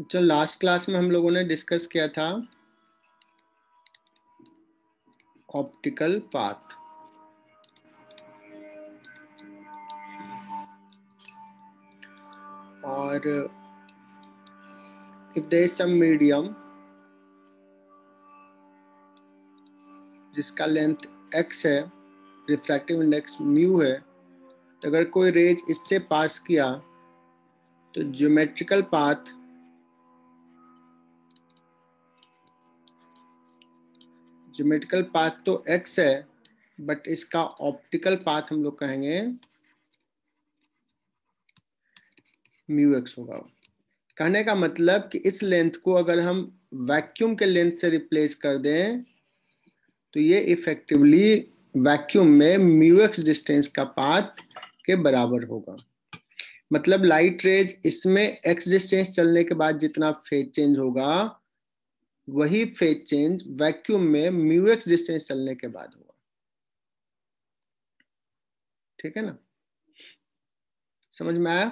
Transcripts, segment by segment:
जो last class में हम लोगों ने डिस्कस किया था ऑप्टिकल पाथ और if there is some medium जिसका लेंथ एक्स है रिफ्रैक्टिव इंडेक्स म्यू है तो अगर कोई रेज इससे पास किया तो ज्योमेट्रिकल पाथ जोमेटिकल पाथ तो एक्स है बट इसका ऑप्टिकल पाथ हम लोग कहेंगे म्यू एक्स होगा कहने का मतलब कि इस लेंथ को अगर हम वैक्यूम के लेंथ से रिप्लेस कर दें तो ये इफेक्टिवली वैक्यूम में म्यू एक्स डिस्टेंस का पाथ के बराबर होगा मतलब लाइट रेज इसमें एक्स डिस्टेंस चलने के बाद जितना फेज चेंज होगा वही फेज चेंज वैक्यूम में म्यूएक्स डिस्टेंस चलने के बाद हुआ ठीक है ना समझ में आया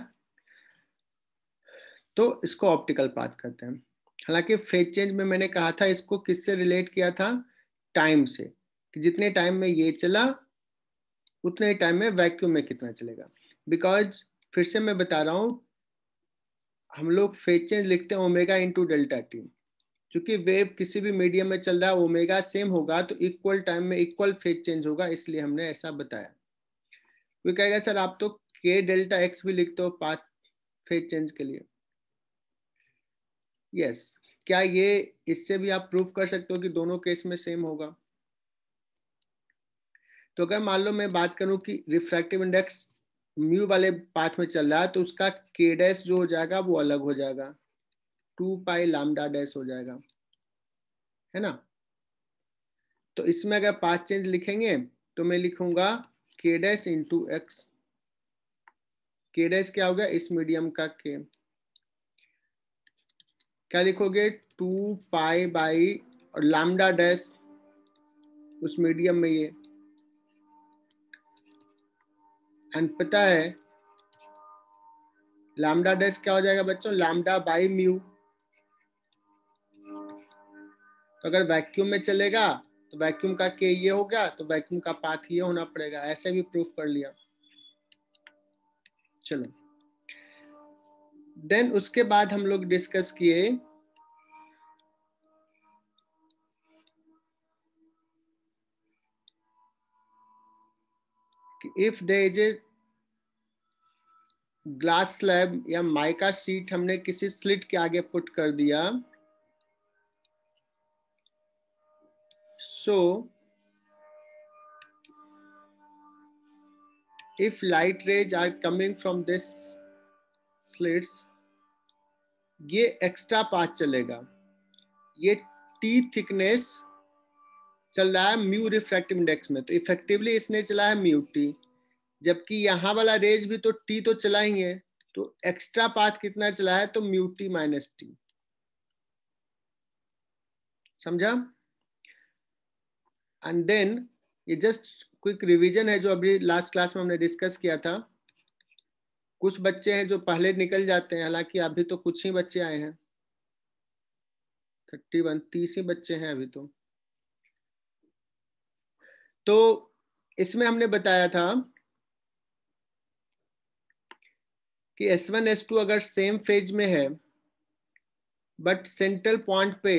तो इसको ऑप्टिकल पाथ कहते हैं हालांकि फेज चेंज में मैंने कहा था इसको किससे रिलेट किया था टाइम से कि जितने टाइम में ये चला उतने टाइम में वैक्यूम में कितना चलेगा बिकॉज फिर से मैं बता रहा हूं हम लोग फेज चेंज लिखते हैं ओमेगा इंटू डेल्टा टी क्योंकि वेव किसी भी मीडियम में चल रहा है ओमेगा सेम होगा तो इक्वल टाइम में इक्वल फेज चेंज होगा इसलिए हमने ऐसा बताया वो कहेगा सर आप तो के डेल्टा एक्स भी लिखते हो पाथ फेज चेंज के लिए यस yes. क्या ये इससे भी आप प्रूफ कर सकते हो कि दोनों केस में सेम होगा तो अगर मान लो मैं बात करूं कि रिफ्रैक्टिव इंडेक्स म्यू वाले पाथ में चल रहा है तो उसका के डैश जो हो जाएगा वो अलग हो जाएगा टू पाई लामडा डैश हो जाएगा है ना तो इसमें अगर पांच चेंज लिखेंगे तो मैं लिखूंगा k dash into x k dash क्या गया इस मीडियम का के क्या लिखोगे टू पाई बाई और लामडा डैश उस मीडियम में ये एंड पता है लामडा डैश क्या हो जाएगा बच्चों लामडा बाई म्यू तो अगर वैक्यूम में चलेगा तो वैक्यूम का के ये हो गया तो वैक्यूम का पाथ ये होना पड़ेगा ऐसे भी प्रूफ कर लिया चलो देन उसके बाद हम लोग डिस्कस किए if there is a glass slab या माइका सीट हमने किसी स्लिट के आगे पुट कर दिया So, if light rays are coming from this slits, ये एक्स्ट्रा पाथ चलेगा ये टी थिकनेस चल रहा है म्यू रिफ्रैक्टिव इंडेक्स में तो इफेक्टिवली इसने चला है म्यू टी जबकि यहां वाला रेज भी तो टी तो चला ही है तो एक्स्ट्रा पाथ कितना चला है तो म्यू टी माइनस टी समझा एंड देन ये जस्ट क्विक रिवीजन है जो अभी लास्ट क्लास में हमने डिस्कस किया था कुछ बच्चे हैं जो पहले निकल जाते हैं हालांकि अभी तो कुछ ही बच्चे आए हैं थर्टी वन तीस ही बच्चे हैं अभी तो तो इसमें हमने बताया था कि S1 S2 अगर सेम फेज में है बट सेंट्रल पॉइंट पे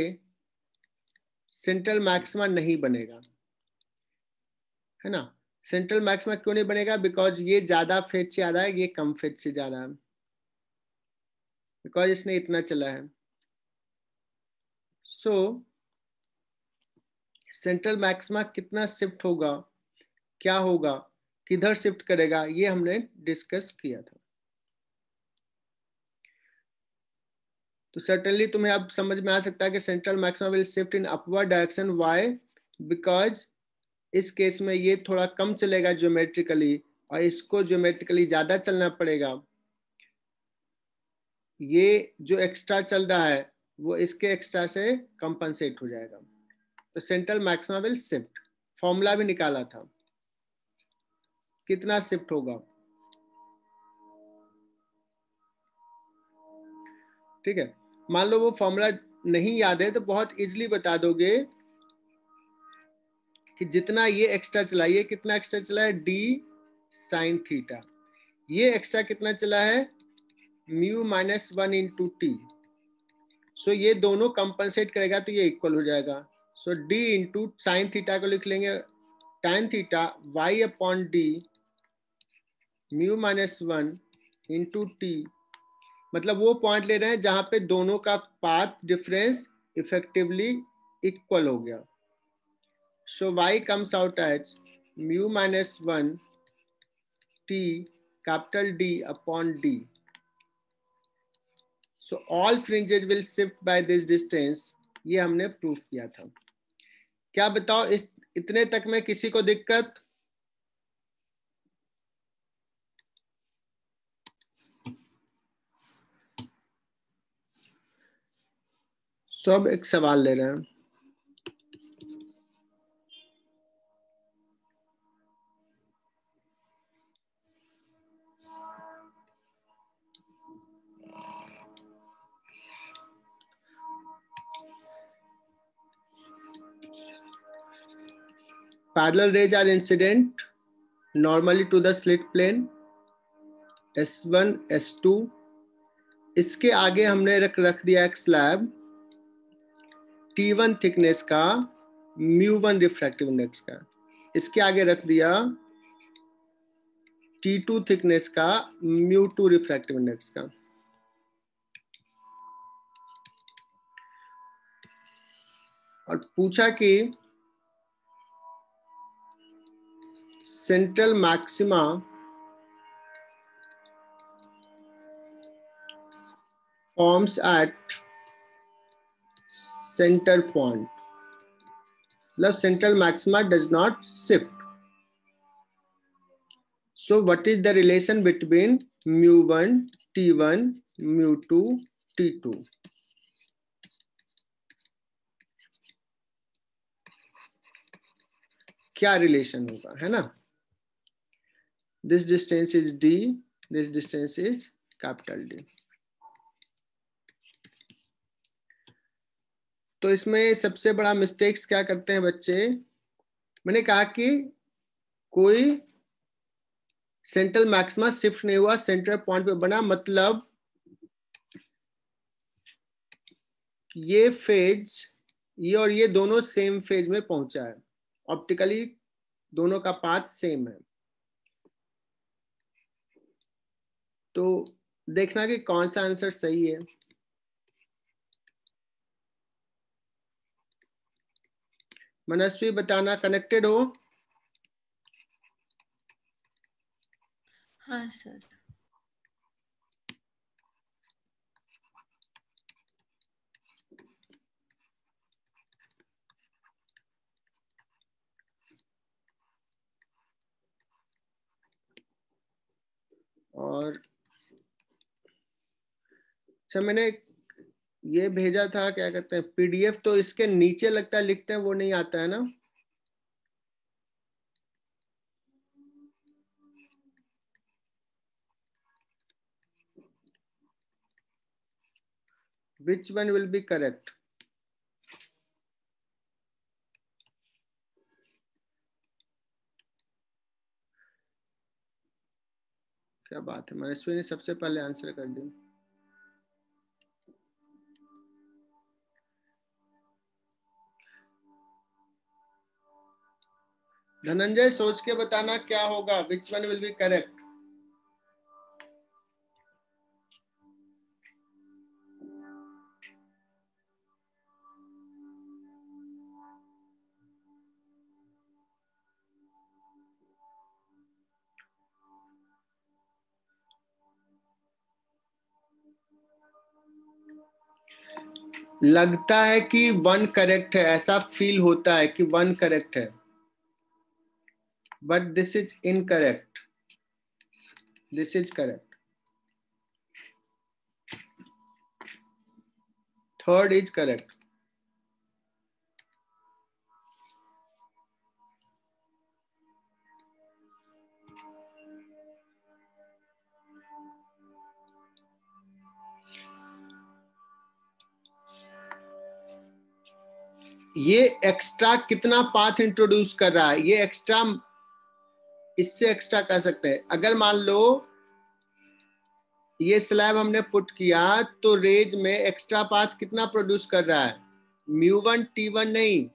सेंट्रल मैक्सिमा नहीं बनेगा है ना सेंट्रल मैक्स क्यों नहीं बनेगा बिकॉज ये ज्यादा फेज से आ रहा है ये कम फेज से जा रहा है बिकॉज इसने इतना चला है सो सेंट्रल मैक्सिमा कितना शिफ्ट होगा क्या होगा किधर शिफ्ट करेगा ये हमने डिस्कस किया था तो सर्टनली तुम्हें अब समझ में आ सकता है कि central maxima will shift in upward direction why because इस केस में ये थोड़ा कम चलेगा ज्योमेट्रिकली और इसको ज्योमेट्रिकली ज़्यादा चलना पड़ेगा ये जो एक्स्ट्रा चल रहा है वो इसके एक्स्ट्रा से कंपनसेट हो जाएगा तो central maxima will shift formula भी निकाला था कितना शिफ्ट होगा ठीक है मान लो वो फॉर्मूला नहीं याद है तो बहुत इजिली बता दोगे कि जितना ये एक्स्ट्रा चला ये कितना एक्स्ट्रा चला है डी साइन थीटा ये एक्स्ट्रा कितना चला है mu minus one into t so ये दोनों कंपनसेट करेगा तो ये इक्वल हो जाएगा so d into sine theta को लिख लेंगे tan theta y upon d mu minus one into t मतलब वो पॉइंट ले रहे हैं जहां पे दोनों का पाथ डिफरेंस इफेक्टिवली इक्वल हो गया So y comes out as mu minus 1 t capital D upon D. So all fringes will shift by this distance. ye humne proof kiya tha kya batao is itne tak mein kisi ko dikkat सब एक सवाल ले रहे हैं parallel rays are incident normally to the slit plane S1, S2 इसके आगे हमने रख रख दिया एक स्लैब T1 थिकनेस का म्यू वन रिफ्रैक्टिव इंडेक्स का इसके आगे रख दिया T2 थिकनेस का म्यू टू रिफ्रैक्टिव इंडेक्स का और पूछा कि central maxima forms at center point. The central maxima does not shift. So what is the relation between mu1, t1, mu2, t2? क्या रिलेशन होगा है ना this distance is d this distance is capital d तो इसमें सबसे बड़ा mistakes क्या करते हैं बच्चे मैंने कहा कि कोई सेंट्रल मैक्सिमा शिफ्ट नहीं हुआ सेंट्रल पॉइंट पे बना मतलब ये फेज ये और ये दोनों सेम फेज में पहुंचा है ऑप्टिकली दोनों का पाथ सेम है तो देखना कि कौन सा आंसर सही है मनस्वी बताना कनेक्टेड हो हाँ सर और अच्छा मैंने ये भेजा था क्या कहते हैं पीडीएफ तो इसके नीचे लगता है लिखते हैं वो नहीं आता है ना which one will be correct क्या बात है मनस्वी ने सबसे पहले आंसर कर दिया धनंजय सोच के बताना क्या होगा which one will be correct लगता है कि वन करेक्ट है ऐसा फील होता है कि वन करेक्ट है but this is incorrect this is correct third is correct ये एक्स्ट्रा कितना पाथ इंट्रोड्यूस कर रहा है ये एक्स्ट्रा इससे एक्स्ट्रा कह सकते हैं अगर मान लो ये स्लैब हमने पुट किया तो रेज में एक्स्ट्रा पाथ कितना प्रोड्यूस कर रहा है म्यू वन टी वन नहीं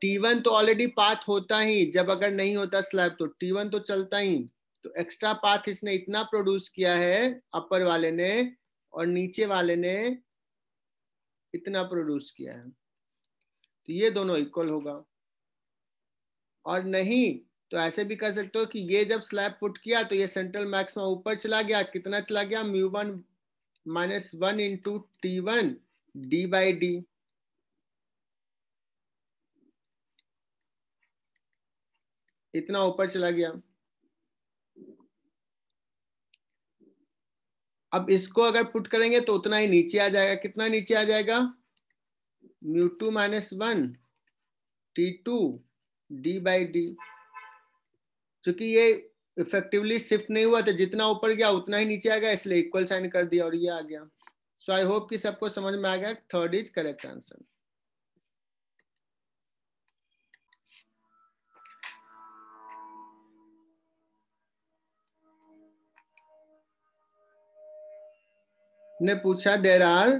टी वन तो ऑलरेडी पाथ होता ही जब अगर नहीं होता स्लैब तो टी वन तो चलता ही तो एक्स्ट्रा पाथ इसने इतना प्रोड्यूस किया है अपर वाले ने और नीचे वाले ने इतना प्रोड्यूस किया है तो ये दोनों इक्वल होगा और नहीं तो ऐसे भी कर सकते हो कि ये जब स्लैब पुट किया तो ये सेंट्रल मैक्सिमा ऊपर चला गया कितना चला गया mu one minus one into t one d by d इतना ऊपर चला गया अब इसको अगर पुट करेंगे तो उतना ही नीचे आ जाएगा कितना नीचे आ जाएगा mu two minus one t two d by d चूंकि ये इफेक्टिवली शिफ्ट नहीं हुआ तो जितना ऊपर गया उतना ही नीचे आ गया इसलिए इक्वल साइन कर दिया और ये आ गया सो आई होप कि सबको समझ में आ गया थर्ड इज करेक्ट आंसर ने पूछा there are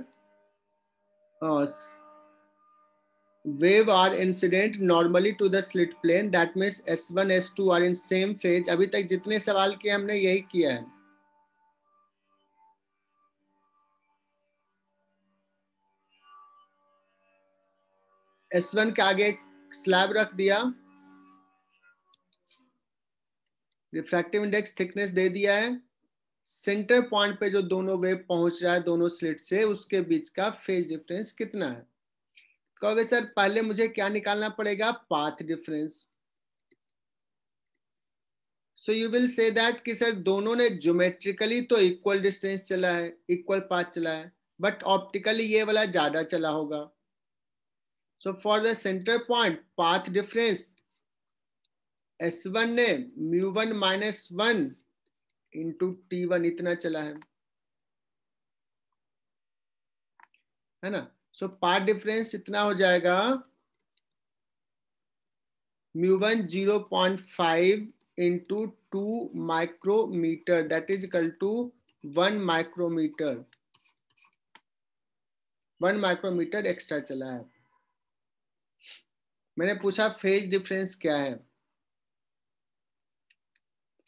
wave are incident normally to the slit plane that means s one S two are in same phase अभी तक जितने सवाल किए हमने यही किया है एस वन के आगे स्लैब रख दिया रिफ्रैक्टिव इंडेक्स थिकनेस दे दिया है सेंटर पॉइंट पे जो दोनों वेव पहुंच रहा है दोनों स्लिट से उसके बीच का फेज डिफरेंस कितना है कहोगे सर पहले मुझे क्या निकालना पड़ेगा path difference so you will say that कि सर दोनों ने ज्योमेट्रिकली तो इक्वल डिस्टेंस चला है इक्वल पाथ चला है बट ऑप्टिकली ये वाला ज्यादा चला होगा so for the centre point path difference s one ने mu one minus one into t one इतना चला है है ना सो पार्ट डिफरेंस इतना हो जाएगा mu one zero point five into two micrometre that is equal to one micrometre one micrometre extra चला है मैंने पूछा फेज डिफरेंस क्या है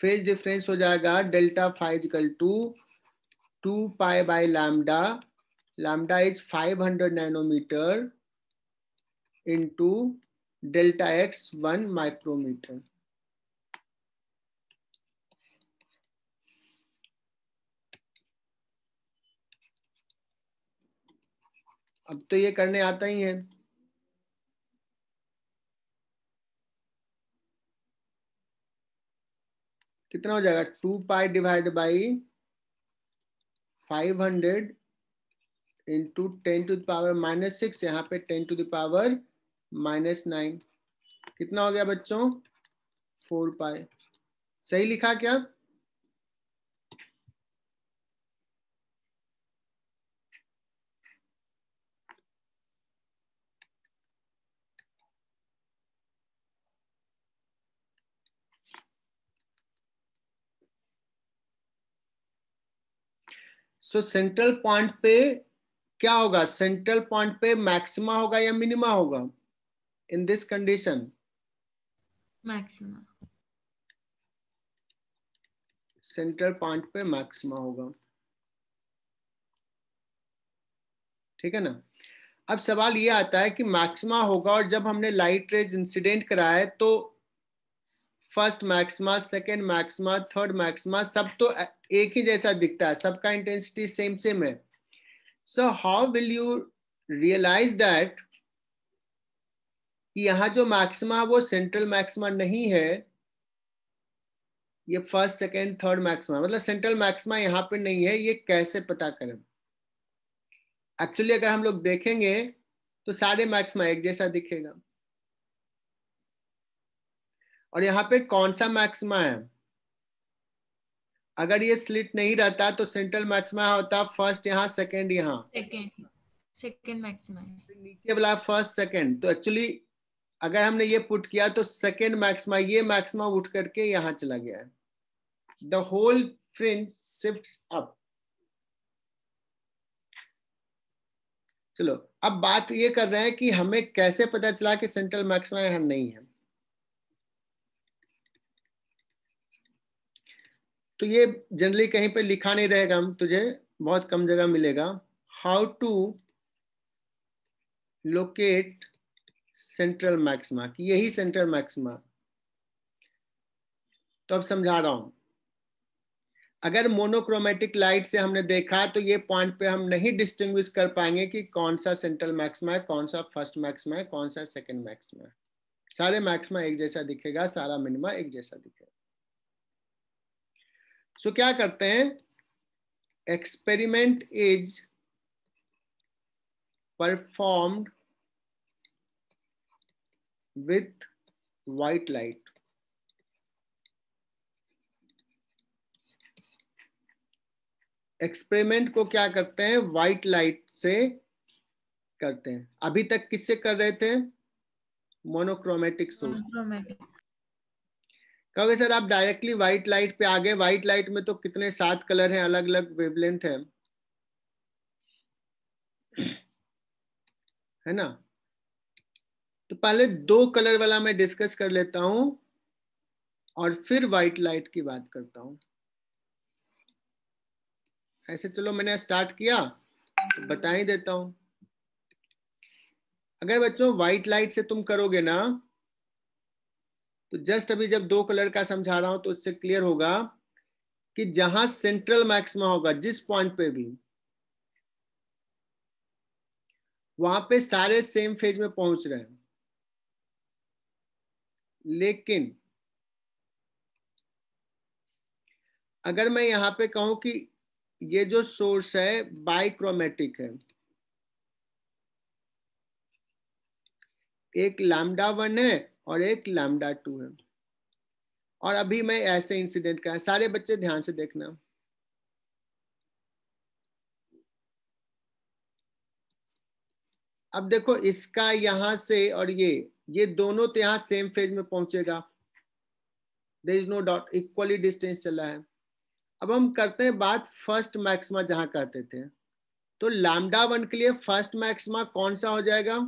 फेज डिफरेंस हो जाएगा delta five equal to two pi by lambda lambda is 500 nanometer into delta x 1 micrometer. अब तो ये करने आता ही है कितना हो जाएगा two pi divide by five hundred into ten to the power minus six यहाँ पे ten to the power minus nine कितना हो गया बच्चों फोर पाए सही लिखा क्या सो सेंट्रल पॉइंट पे क्या होगा सेंट्रल पॉइंट पे मैक्सिमा होगा या मिनिमा होगा in this condition maxima central point पे मैक्सिमा होगा ठीक है ना अब सवाल ये आता है कि मैक्सिमा होगा और जब हमने लाइट रेज इंसिडेंट कराया तो first maxima second maxima third maxima सब तो एक ही जैसा दिखता है सबका इंटेंसिटी सेम सेम है so how will you realise that कि यहां जो मैक्सिमा वो सेंट्रल मैक्सिमा नहीं है ये फर्स्ट सेकेंड थर्ड मैक्सिमा मतलब सेंट्रल मैक्सिमा यहां पे नहीं है ये कैसे पता करें एक्चुअली अगर हम लोग देखेंगे तो सारे मैक्सिमा एक जैसा दिखेगा और यहाँ पे कौन सा मैक्सिमा है अगर ये स्लिट नहीं रहता तो सेंट्रल मैक्सिमा होता फर्स्ट यहाँ सेकेंड यहाँ सेकेंड मैक्सिमा नीचे वाला फर्स्ट सेकेंड तो एक्चुअली अगर हमने ये पुट किया तो सेकेंड मैक्सिमा ये मैक्सिमा उठ करके यहाँ चला गया the whole fringe shift up चलो अब बात ये कर रहे हैं कि हमें कैसे पता चला कि सेंट्रल मैक्सिमा यहाँ नहीं है तो ये जनरली कहीं पे लिखा नहीं रहेगा तुझे बहुत कम जगह मिलेगा how to locate central maxima कि यही सेंट्रल मैक्सिमा तो अब समझा रहा हूं अगर मोनोक्रोमेटिक लाइट से हमने देखा तो ये पॉइंट पे हम नहीं डिस्टिंग कर पाएंगे कि कौन सा सेंट्रल मैक्सिमा है कौन सा फर्स्ट मैक्सिमा है कौन सा सेकंड मैक्सिमा है सारे मैक्सिमा एक जैसा दिखेगा सारा मिनिमा एक जैसा दिखेगा सो क्या करते हैं experiment is performed with white light experiment को क्या करते हैं व्हाइट लाइट से करते हैं अभी तक किससे कर रहे थे मोनोक्रोमेटिक सोर्स मोनोक्रोमेटिक कहोगे सर आप डायरेक्टली व्हाइट लाइट पे आ गए व्हाइट लाइट में तो कितने सात कलर हैं अलग अलग वेवलेंथ है है ना तो पहले दो कलर वाला मैं डिस्कस कर लेता हूं और फिर व्हाइट लाइट की बात करता हूं ऐसे चलो मैंने स्टार्ट किया तो बता ही देता हूं अगर बच्चों व्हाइट लाइट से तुम करोगे ना तो जस्ट अभी जब दो कलर का समझा रहा हूं तो उससे क्लियर होगा कि जहां सेंट्रल मैक्सिमा होगा जिस पॉइंट पे भी वहां पे सारे सेम फेज में पहुंच रहे हैं लेकिन अगर मैं यहां पे कहूं कि ये जो सोर्स है बाइक्रोमेटिक है एक लामडा वन है और एक लैमडा टू है और अभी मैं ऐसे इंसिडेंट का है सारे बच्चे ध्यान से देखना अब देखो इसका यहां से और ये ये दोनों तो यहां सेम फेज में पहुंचेगा there is no dot equally distance चला है अब हम करते हैं बात फर्स्ट मैक्सिमा जहां कहते थे तो लैमडा वन के लिए फर्स्ट मैक्सिमा कौन सा हो जाएगा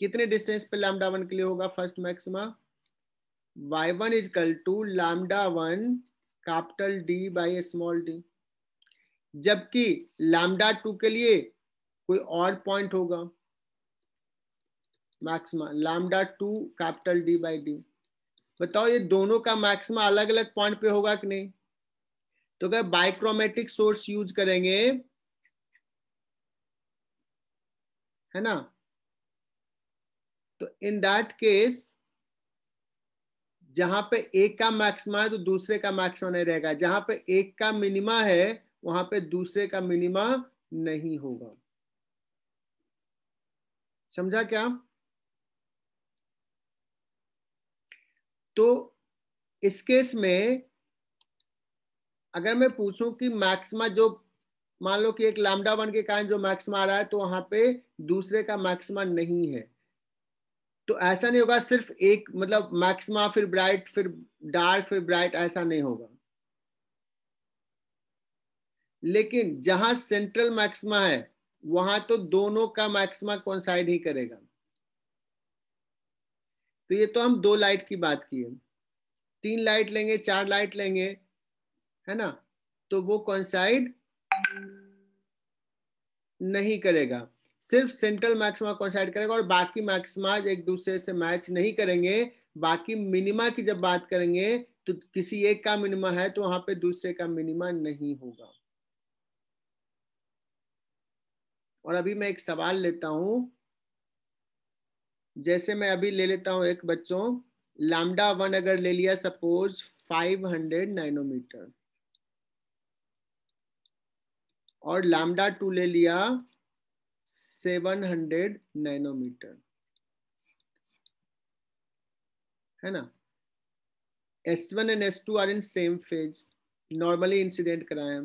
कितने डिस्टेंस पे लामडा वन के लिए होगा first maxima y one is equal to lambda one capital d by small d जबकि लामडा टू के लिए कोई और पॉइंट होगा maxima lambda two capital d by d बताओ ये दोनों का मैक्सिमा अलग अलग पॉइंट पे होगा कि नहीं तो अगर बाइक्रोमेटिक सोर्स यूज करेंगे है ना तो इन दैट केस जहां पे एक का मैक्सिमा है तो दूसरे का मैक्सिमा नहीं रहेगा जहां पे एक का मिनिमा है वहां पे दूसरे का मिनिमा नहीं होगा समझा क्या तो इस केस में अगर मैं पूछूं कि मैक्सिमा जो मान लो कि एक लामडा वन के कारण जो मैक्सिमा आ रहा है तो वहां पे दूसरे का मैक्सिमा नहीं है तो ऐसा नहीं होगा सिर्फ एक मतलब मैक्सिमा फिर ब्राइट फिर डार्क फिर ब्राइट ऐसा नहीं होगा लेकिन जहां सेंट्रल मैक्सिमा है वहां तो दोनों का मैक्सिमा कॉन्साइड ही करेगा तो ये तो हम दो लाइट की बात की है तीन लाइट लेंगे चार लाइट लेंगे है ना तो वो कॉन्साइड नहीं करेगा सिर्फ सेंट्रल मैक्सिमा एड करेगा और बाकी मैक्सिमा एक दूसरे से मैच नहीं करेंगे बाकी मिनिमा की जब बात करेंगे तो किसी एक का मिनिमा है तो वहां पे दूसरे का मिनिमा नहीं होगा और अभी मैं एक सवाल लेता हूं जैसे मैं अभी ले लेता हूं एक बच्चों लामडा वन अगर ले लिया सपोज 500 नैनोमीटर और लामडा टू ले लिया सेवन हंड्रेड नैनोमीटर है ना and s two are in same phase normally incident कराए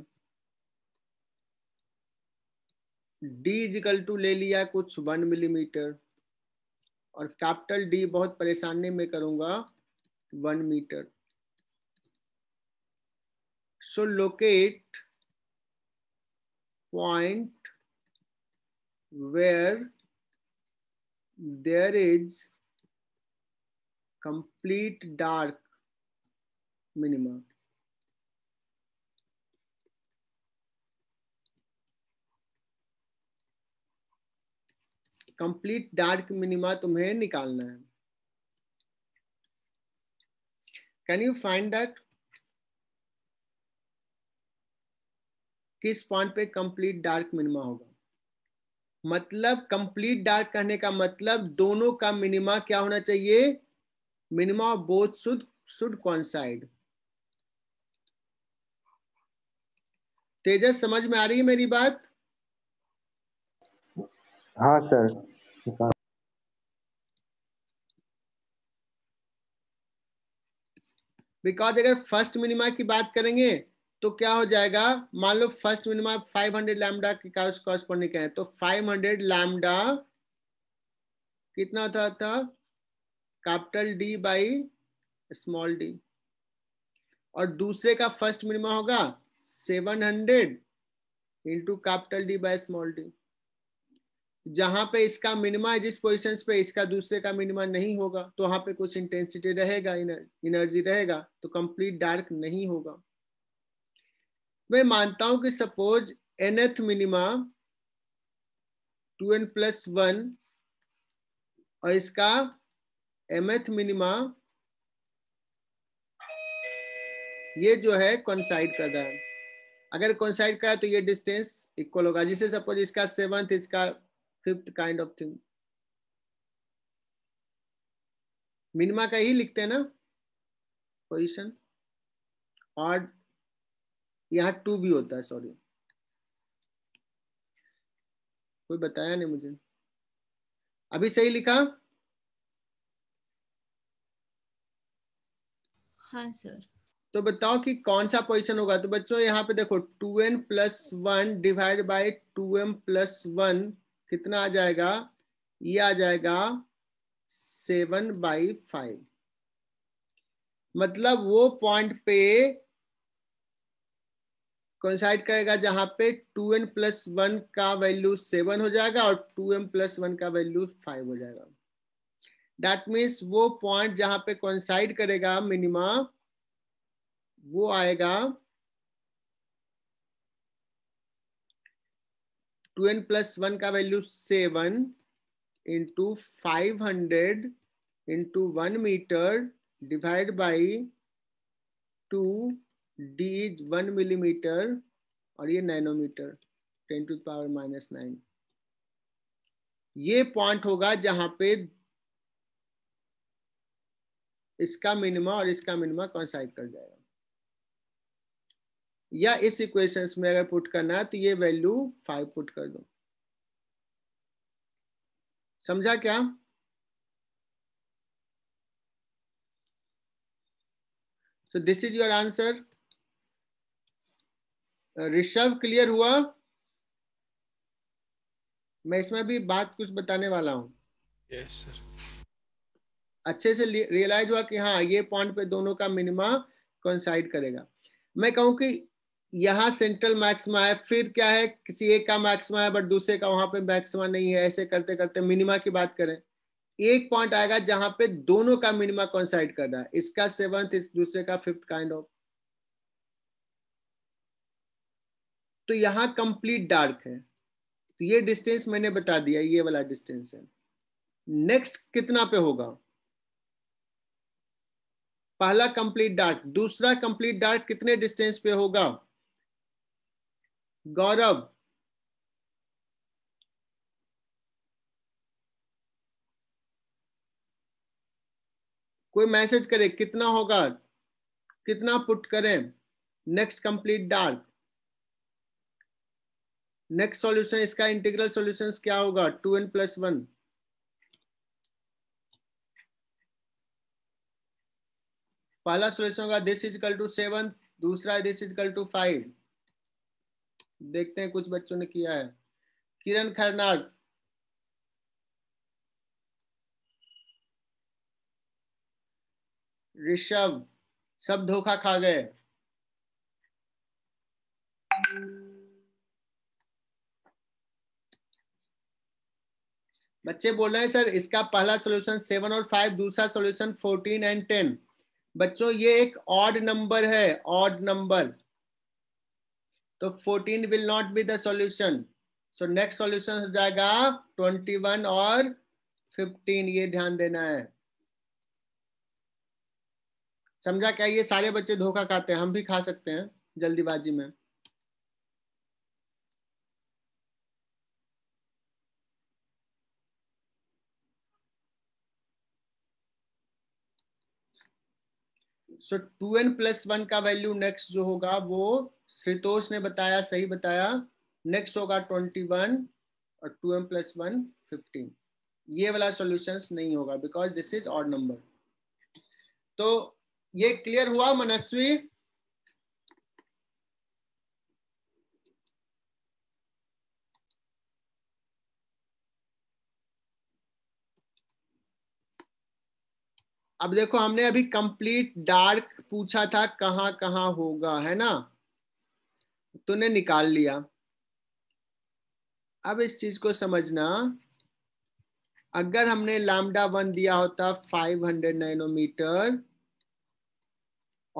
डी इजिकल टू ले लिया कुछ वन मिलीमीटर और कैपिटल डी बहुत परेशानी में करूंगा one metre so locate point where there is complete dark minima. Complete dark minima तुम्हें निकालना है कैन यू फाइंड दैट किस पॉइंट पे कंप्लीट डार्क मिनिमा होगा मतलब कंप्लीट डार्क कहने का मतलब दोनों का मिनिमा क्या होना चाहिए minima of both should should coincide Tejas समझ में आ रही है मेरी बात हाँ सर बिकॉज अगर फर्स्ट मिनिमा की बात करेंगे तो क्या हो जाएगा मान लो first minimum five hundred lambda की कॉरस्पॉन्डिंग है तो फाइव हंड्रेड लैमडा कितना था था capital d by small d और दूसरे का फर्स्ट मिनिमम होगा seven hundred into capital d by small d जहां पे इसका मिनिमा है जिस पोजिशन पे इसका दूसरे का मिनिमा नहीं होगा तो वहां पे कुछ इंटेंसिटी रहेगा इनर्जी रहेगा तो कंप्लीट डार्क नहीं होगा मैं मानता हूं कि suppose nth minima two N plus one और इसका एमएथ मिनिमा ये जो है कॉन्साइड कर रहा है अगर कॉन्साइड करा तो ये डिस्टेंस इक्वल होगा जिसे सपोज इसका सेवंथ इसका fifth kind of thing minima का ही लिखते हैं ना पोजिशन ऑड यहाँ टू भी होता है सॉरी कोई बताया नहीं मुझे अभी सही लिखा हाँ सर तो बताओ कि कौन सा पोजिशन होगा तो बच्चों यहाँ पे देखो two N plus one divide by two m plus one कितना आ जाएगा ये आ जाएगा सेवन बाई फाइव मतलब वो पॉइंट पे कोइंसाइड करेगा जहां पे टू एन प्लस वन का वैल्यू सेवन हो जाएगा और टू एम प्लस वन का वैल्यू फाइव हो जाएगा दैट मीन्स वो पॉइंट जहां पे कोइंसाइड करेगा मिनिमा वो आएगा टू एन प्लस वन का value seven into five hundred into one metre divide by two d is one millimetre और ये nanometre ten to power minus nine ये पॉइंट होगा जहां पे इसका मिनिमा और इसका मिनिमा कॉन्साइड कर जाएगा या इस इक्वेशंस में अगर पुट करना है तो ये वैल्यू फाइव पुट कर दो समझा क्या तो this is your answer Rishabh clear हुआ मैं इसमें भी बात कुछ बताने वाला हूँ yes, अच्छे से रियलाइज हुआ कि हाँ ये पॉइंट पे दोनों का मिनिमा कंसाइड करेगा मैं कहूँ कि यहाँ सेंट्रल मैक्सिमा है फिर क्या है किसी एक का मैक्सिमा है बट दूसरे का वहां पे मैक्सिमा नहीं है ऐसे करते करते मिनिमा की बात करें एक पॉइंट आएगा जहां पे दोनों का मिनिमा कॉन्साइड कर रहा है इसका सेवंथ इस दूसरे का फिफ्थ काइंड ऑफ तो यहाँ कंप्लीट डार्क है तो ये डिस्टेंस मैंने बता दिया ये वाला डिस्टेंस है नेक्स्ट कितना पे होगा पहला कंप्लीट डार्क दूसरा कंप्लीट डार्क कितने डिस्टेंस पे होगा गौरव कोई मैसेज करे कितना होगा कितना पुट करें next complete dark next solution इसका इंटीग्रल सॉल्यूशन क्या होगा टू एन प्लस वन पहला सॉल्यूशन होगा this is equal to seven दूसरा this is equal to five देखते हैं कुछ बच्चों ने किया है किरण खरनाग ऋषभ सब धोखा खा गए बच्चे बोल रहे हैं सर इसका पहला सोल्यूशन सेवन और फाइव दूसरा सोल्यूशन फोर्टीन एंड टेन बच्चों ये एक ऑड नंबर है ऑड नंबर तो fourteen will not be the solution so next solution हो जाएगा ट्वेंटी वन और फिफ्टीन ये ध्यान देना है समझा क्या ये सारे बच्चे धोखा खाते हैं हम भी खा सकते हैं जल्दीबाजी में so two N plus one का वैल्यू नेक्स्ट जो होगा वो श्रितोष ने बताया सही बताया नेक्स्ट होगा ट्वेंटी वन और two N plus one fifteen ये वाला सोल्यूशन नहीं होगा because this is odd number तो ये क्लियर हुआ मनस्वी अब देखो हमने अभी कंप्लीट डार्क पूछा था कहां कहां होगा है ना तूने निकाल लिया अब इस चीज को समझना अगर हमने लामडा वन दिया होता 500 नैनोमीटर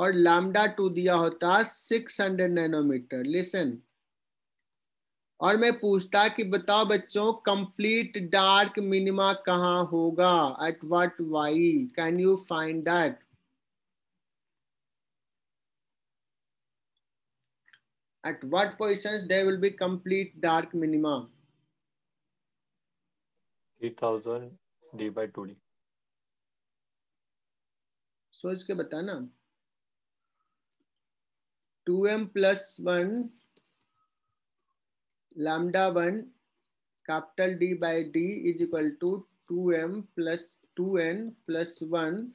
और लामडा टू दिया होता 600 नैनोमीटर लिसन और मैं पूछता कि बताओ बच्चों कंप्लीट डार्क मिनिमा कहाँ होगा at what y can you find that at they will be complete dark minima three thousand 3000 by two d सोच के बताना 2m m plus one lambda 1 capital D by D is equal to 2m plus 2n plus 1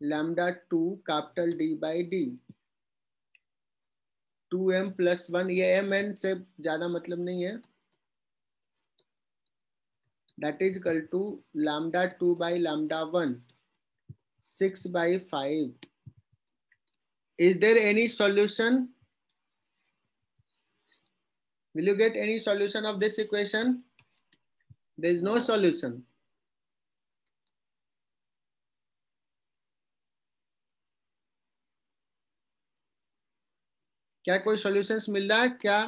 lambda 2 capital D by D. 2m plus one ये m n से ज्यादा मतलब नहीं है that is equal to lambda 2 by lambda 1 6 by 5 is there any solution Will you get any solution of this equation? There is no solution. क्या कोई solution मिल रहा है क्या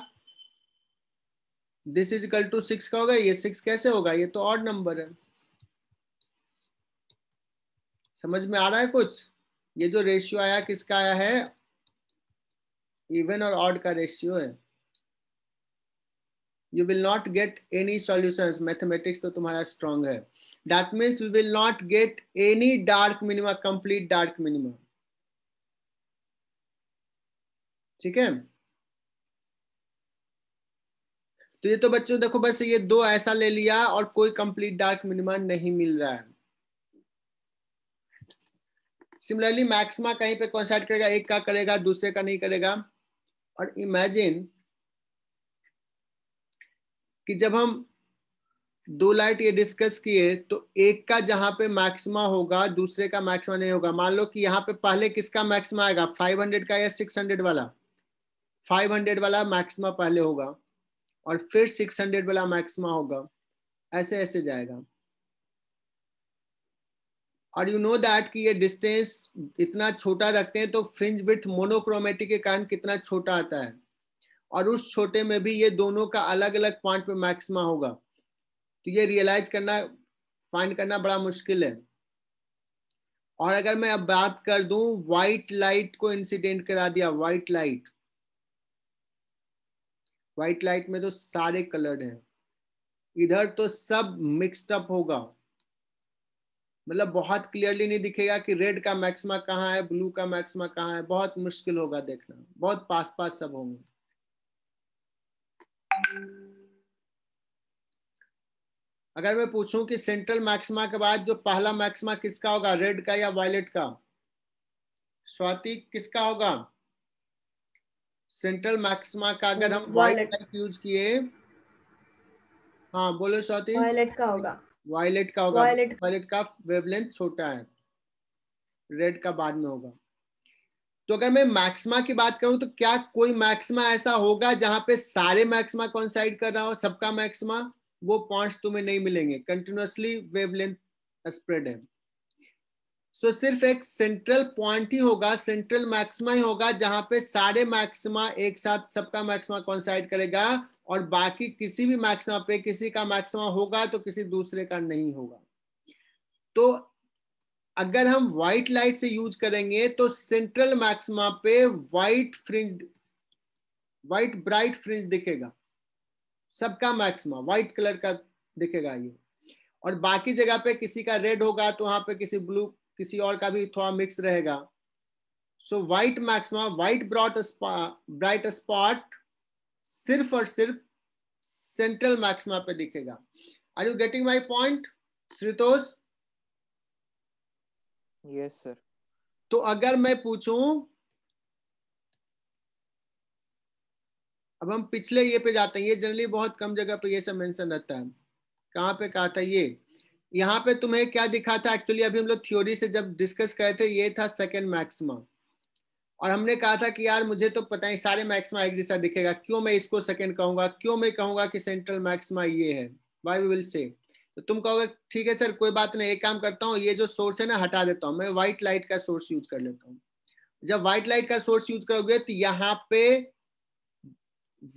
this is equal to six का होगा ये सिक्स कैसे होगा ये तो ऑड नंबर है समझ में आ रहा है कुछ ये जो रेशियो आया किसका आया है इवन और ऑड का रेशियो है you will not get any solution mathematics तो तुम्हारा स्ट्रॉन्ग है that means we will not get any dark minimum complete dark minimum ठीक है तो ये तो बच्चों देखो बस ये दो ऐसा ले लिया और कोई कंप्लीट डार्क मिनिमम नहीं मिल रहा है सिमिलरली मैक्सिमा कहीं पे कॉन्सर्ट करेगा एक का करेगा दूसरे का नहीं करेगा और इमेजिन कि जब हम दो लाइट ये डिस्कस किए तो एक का जहां पे मैक्सिमा होगा दूसरे का मैक्सिमा नहीं होगा मान लो कि यहाँ पे पहले किसका मैक्सिमा आएगा 500 का या 600 वाला 500 वाला मैक्सिमा पहले होगा और फिर 600 वाला मैक्सिमा होगा ऐसे ऐसे जाएगा और यू नो दैट कि ये डिस्टेंस इतना छोटा रखते हैं तो फ्रिंज विथ मोनोक्रोमेटिक के कारण कितना छोटा आता है और उस छोटे में भी ये दोनों का अलग अलग पॉइंट पे मैक्सिमा होगा तो ये रियलाइज करना फाइंड करना बड़ा मुश्किल है और अगर मैं अब बात कर दूं व्हाइट लाइट को इंसिडेंट करा दिया व्हाइट लाइट व्हाइट लाइट में तो सारे कलर्ड हैं इधर तो सब मिक्सड अप होगा मतलब बहुत क्लियरली नहीं दिखेगा कि रेड का मैक्सिमा कहाँ है ब्लू का मैक्सिमा कहाँ है बहुत मुश्किल होगा देखना बहुत पास पास सब होंगे अगर मैं पूछूं कि सेंट्रल मैक्सिमा के बाद जो पहला मैक्सिमा किसका होगा रेड का या वायलेट का स्वाति किसका होगा सेंट्रल मैक्सिमा का अगर हम वायलेट यूज किए हाँ बोलो स्वाति वायलेट का होगा वायलेट का होगा वायलेट का वेवलेंथ छोटा है रेड का बाद में होगा तो अगर मैं मैक्सिमा की बात करूं तो क्या कोई मैक्सिमा ऐसा होगा जहां पे सारे मैक्सिमा कॉन्साइड कर रहा हो सबका मैक्सिमा वो पॉइंट्स तुम्हें नहीं मिलेंगे कंटिन्यूसली वेवलेंथ स्प्रेड है सो so, सिर्फ एक सेंट्रल पॉइंट ही होगा सेंट्रल मैक्सिमा ही होगा जहां पे सारे मैक्सिमा एक साथ सबका मैक्सिमा कॉन्साइड करेगा और बाकी किसी भी मैक्सिमा पे किसी का मैक्सिमा होगा तो किसी दूसरे का नहीं होगा तो अगर हम व्हाइट लाइट से यूज करेंगे तो सेंट्रल मैक्सिमा पे white fringe white bright fringe दिखेगा सबका मैक्सिमा व्हाइट कलर का दिखेगा ये और बाकी जगह पे किसी का रेड होगा तो वहां पे किसी ब्लू किसी और का भी थोड़ा मिक्स रहेगा so white maxima white broad bright spot सिर्फ और सिर्फ सेंट्रल मैक्सिमा पे दिखेगा are you getting my point Shritosh yes sir तो अगर मैं पूछूं अब हम पिछले ये पे जाते हैं ये जनरली बहुत कम जगह पे ये सब मेंशन रहता है कहाँ पे कहा था ये यहाँ पे तुम्हें क्या दिखा था एक्चुअली अभी हम लोग थ्योरी से जब डिस्कस करे थे ये था सेकेंड मैक्सिमा और हमने कहा था कि यार मुझे तो पता ही सारे मैक्सिमा एक जैसा दिखेगा क्यों मैं इसको सेकेंड कहूंगा क्यों मैं कहूंगा कि सेंट्रल मैक्सिमा ये है वाई वी विल से तो तुम कहोगे ठीक है सर कोई बात नहीं एक काम करता हूँ ये जो सोर्स है ना हटा देता हूँ मैं व्हाइट लाइट का सोर्स यूज कर लेता हूँ जब व्हाइट लाइट का सोर्स यूज करोगे तो यहाँ पे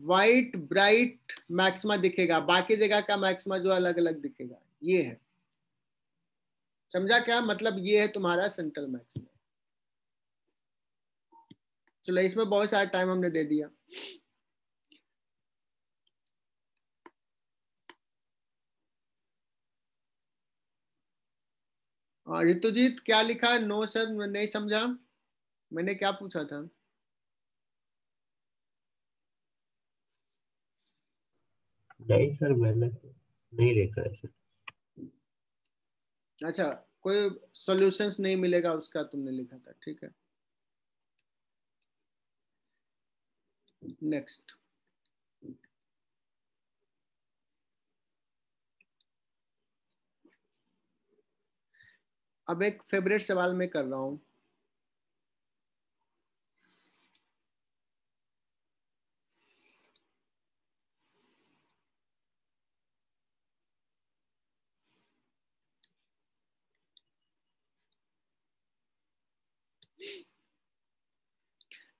व्हाइट ब्राइट मैक्सिमा दिखेगा बाकी जगह का मैक्सिमा जो अलग अलग दिखेगा ये है समझा क्या मतलब ये है तुम्हारा सेंट्रल मैक्सिमा चलो इसमें बहुत सारा टाइम हमने दे दिया हाँ, ऋतुजीत क्या लिखा नो सर नहीं समझा मैंने क्या पूछा था नहीं सर मैंने नहीं लिखा है सर अच्छा कोई सॉल्यूशंस नहीं मिलेगा उसका तुमने लिखा था ठीक है नेक्स्ट अब एक फेवरेट सवाल मैं कर रहा हूं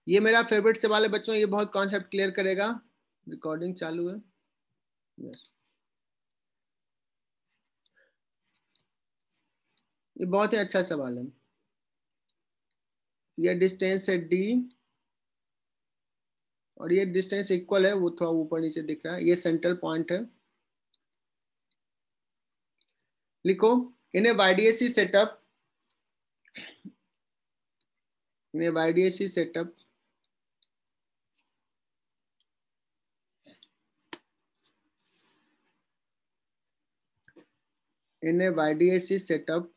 ये मेरा फेवरेट सवाल है बच्चों ये बहुत कॉन्सेप्ट क्लियर करेगा रिकॉर्डिंग चालू है यस yes. ये बहुत ही अच्छा सवाल है ये डिस्टेंस है डी और ये डिस्टेंस इक्वल है वो थोड़ा ऊपर नीचे दिख रहा है ये सेंट्रल पॉइंट है लिखो इन ए सेटअप इन्हें ए सेटअप इन्हें YDSE setup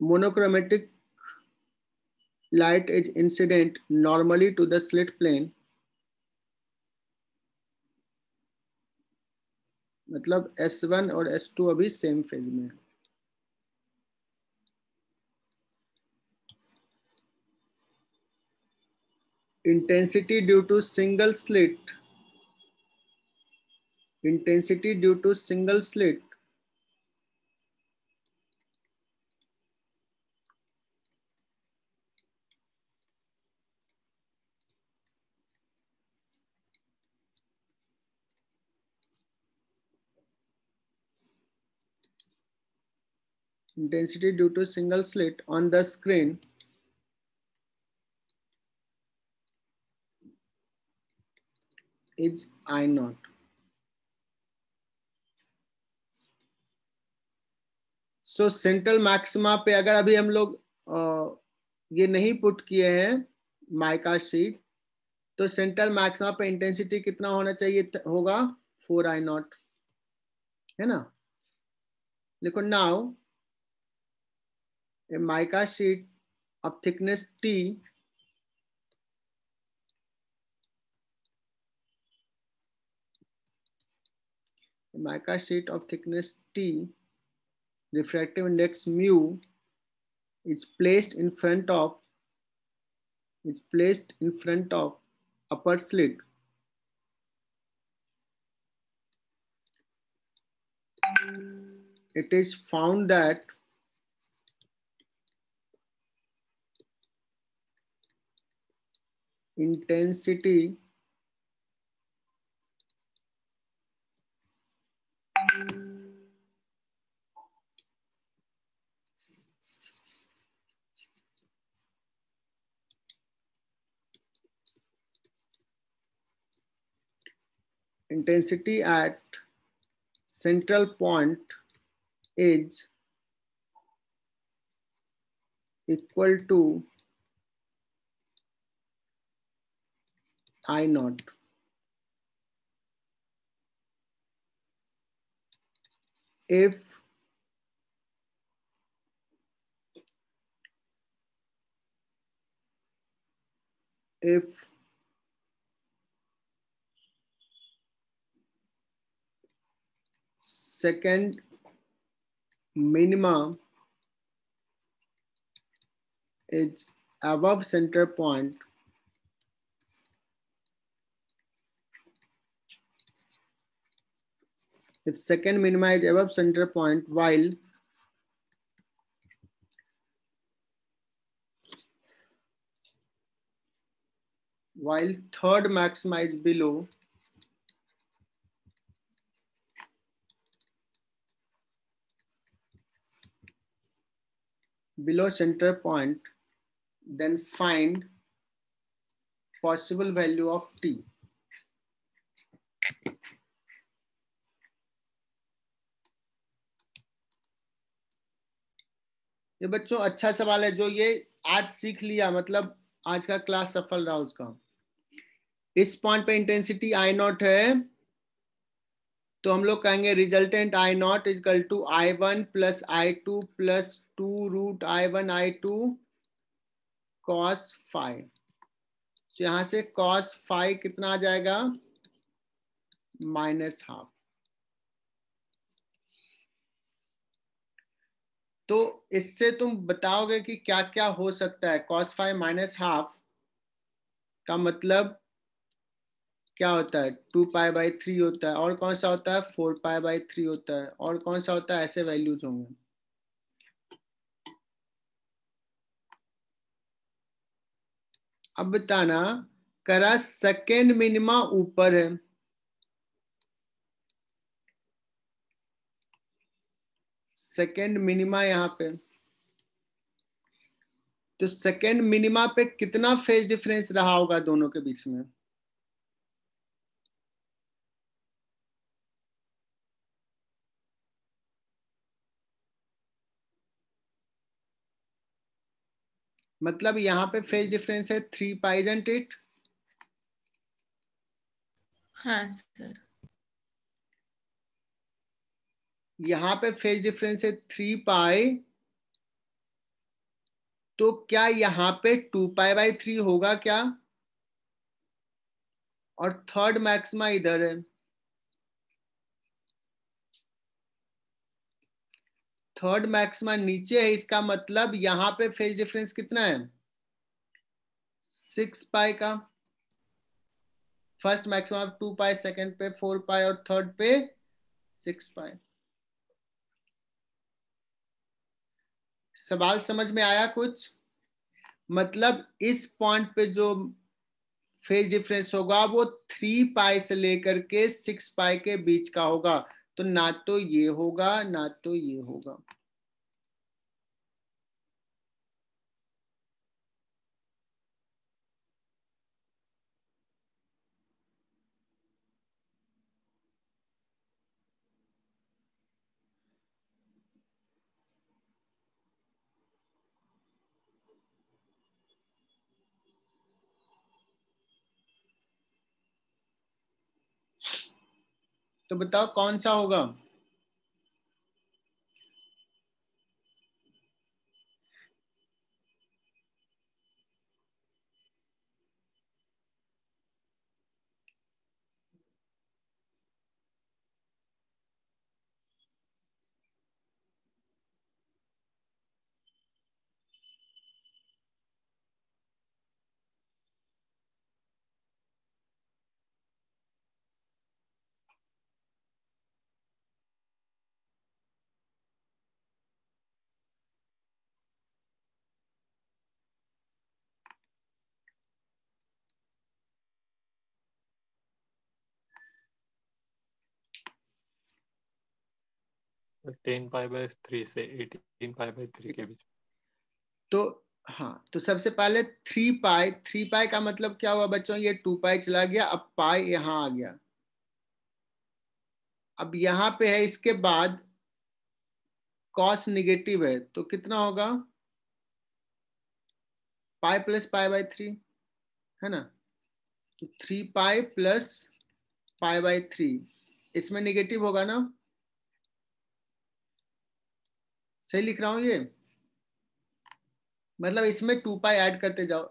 monochromatic light is incident normally to the slit plane मतलब S1 और S2 अभी सेम फेज में है intensity due to single slit intensity due to single slit intensity due to single slit on the screen is I not so central maxima पे अगर अभी हम लोग ये नहीं पुट किए हैं माइका सीट तो सेंट्रल मैक्सिमा पे इंटेंसिटी कितना होना चाहिए होगा फोर आई नॉट है ना लेकिन now a mica sheet of thickness T a mica sheet of thickness T refractive index mu is placed in front of is placed in front of upper slit it is found that intensity intensity at central point is equal to I naught. If if second minima is above center point if second minima is above center point while while third maxima is below below center point then find possible value of t ये बच्चों अच्छा सवाल है जो ये आज सीख लिया मतलब आज का क्लास सफल रहा उसका इस पॉइंट पे इंटेंसिटी आई नॉट है तो हम लोग कहेंगे resultant I naught is equal to I one plus I two plus two root I one I two cos five यहां से कॉस फाइव कितना आ जाएगा माइनस हाफ तो इससे तुम बताओगे कि क्या क्या हो सकता है कॉस फाइव माइनस हाफ का मतलब क्या होता है टू पाई बाई थ्री होता है और कौन सा होता है फोर पाई बाई थ्री होता है और कौन सा होता है ऐसे वैल्यूज होंगे अब बताना करा सेकेंड मिनिमा ऊपर है सेकेंड मिनिमा यहाँ पे तो सेकेंड मिनिमा पे कितना फेज डिफरेंस रहा होगा दोनों के बीच में मतलब यहाँ पे फेज डिफरेंस है थ्री पाइजेंट इट हाँ सर यहां पे फेज डिफरेंस है थ्री पाई तो क्या यहां पे टू पाई बाई थ्री होगा क्या और थर्ड मैक्सिमा इधर है थर्ड मैक्सिमा नीचे है इसका मतलब यहां पे फेज डिफरेंस कितना है सिक्स पाई का first maximum two pi second पे फोर पाई और थर्ड पे सिक्स पाई सवाल समझ में आया कुछ मतलब इस पॉइंट पे जो फेज डिफरेंस होगा वो थ्री पाई से लेकर के सिक्स पाई के बीच का होगा तो ना तो ये होगा ना तो ये होगा तो बताओ कौन सा होगा तो हाँ तो सबसे पहले थ्री पाई थ्री पाई का मतलब क्या हुआ बच्चों ये टू पाई चला गया अब पाई यहाँ आ गया अब यहाँ पे है इसके बाद कॉस निगेटिव है तो कितना होगा pi plus pi by three है ना तो three pi plus pi by three इसमें निगेटिव होगा ना सही लिख रहा हूँ ये मतलब इसमें टू पाई ऐड करते जाओ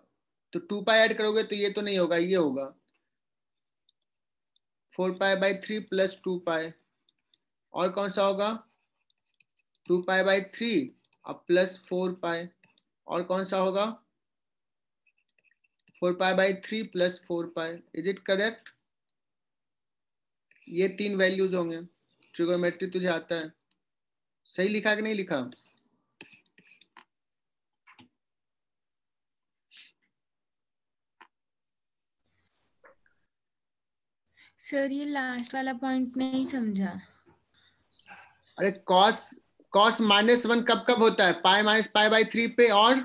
तो टू पाई ऐड करोगे तो ये तो नहीं होगा ये होगा four pi by three plus two pi और कौन सा होगा टू पाई बाई थ्री और प्लस फोर पाई और कौन सा होगा four pi by three plus four pi is it correct ये तीन वैल्यूज होंगे ट्रिगोमेट्री तुझे आता है सही लिखा कि नहीं लिखा सर ये लास्ट वाला पॉइंट नहीं समझा अरे कॉस कॉस माइनस वन कब कब होता है pi minus pi by three पे और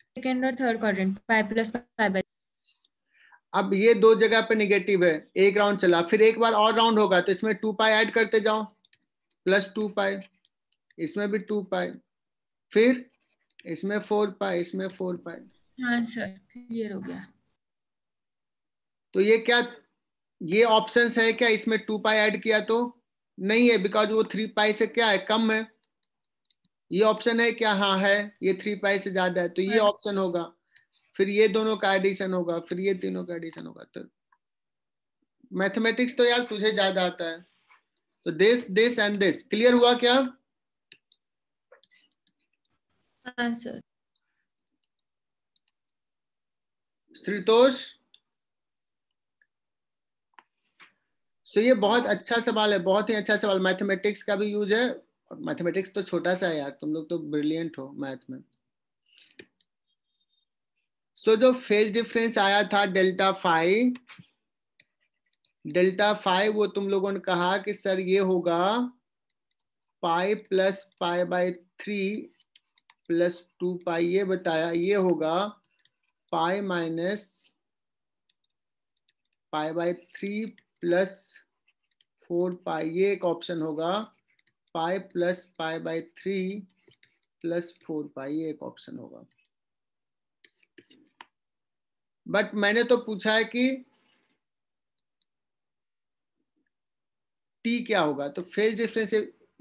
सेकेंड और third quadrant pi plus pi by अब ये दो जगह पे निगेटिव है एक राउंड चला फिर एक बार और राउंड होगा तो इसमें टू पाई ऐड करते जाओ प्लस टू पाई इसमें भी टू पाई फिर इसमें फोर पाई इसमें फोर पाई हाँ सर क्लियर हो गया तो ये क्या ये ऑप्शन है क्या इसमें टू पाई ऐड किया तो नहीं है बिकॉज वो थ्री पाई से क्या है कम है ये ऑप्शन है क्या हाँ है ये थ्री पाई से ज्यादा है तो ये ऑप्शन हाँ। होगा फिर ये दोनों का एडिशन होगा फिर ये तीनों का एडिशन होगा तो मैथमेटिक्स तो यार तुझे ज्यादा आता है तो this this and this clear हुआ क्या आंसर श्रीतोष सो ये बहुत अच्छा सवाल है बहुत ही अच्छा सवाल मैथमेटिक्स का भी यूज है और मैथमेटिक्स तो छोटा सा है यार तुम लोग तो ब्रिलियंट हो मैथ में सो so, जो फेज डिफरेंस आया था डेल्टा फाइव डेल्टा फाइव वो तुम लोगों ने कहा कि सर ये होगा pi plus pi by three plus two pi ये बताया ये होगा pi minus pi by three plus four pi ये एक ऑप्शन होगा pi plus pi by three plus four pi ये एक ऑप्शन होगा बट मैंने तो पूछा है कि टी क्या होगा तो फेज डिफरेंस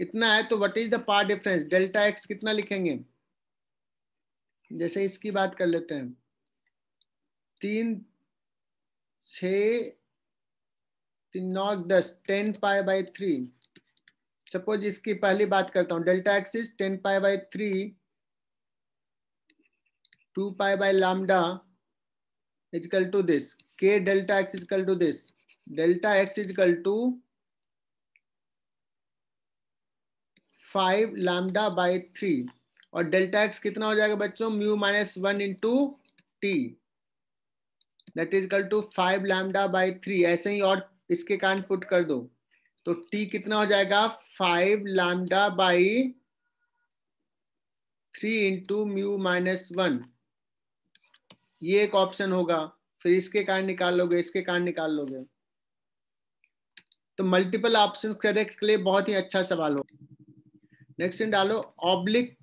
इतना है तो what is the path difference delta x कितना लिखेंगे जैसे इसकी बात कर लेते हैं तीन छ नौ दस ten pi by three suppose इसकी पहली बात करता हूं delta x is ten pi by three two pi by lambda is equal to this के delta x is equal to this delta x is equal to five lambda by three और delta x कितना हो जाएगा बच्चों mu minus one into t that is equal to five lambda by three ऐसे ही और इसके कारण पुट कर दो तो टी कितना हो जाएगा five lambda by three into mu minus one ये एक ऑप्शन होगा फिर इसके कारण निकाल लोगे इसके कारण निकाल लोगे तो मल्टीपल ऑप्शंस करेक्ट के लिए बहुत ही अच्छा सवाल होगा नेक्स्ट डालो ऑब्लिक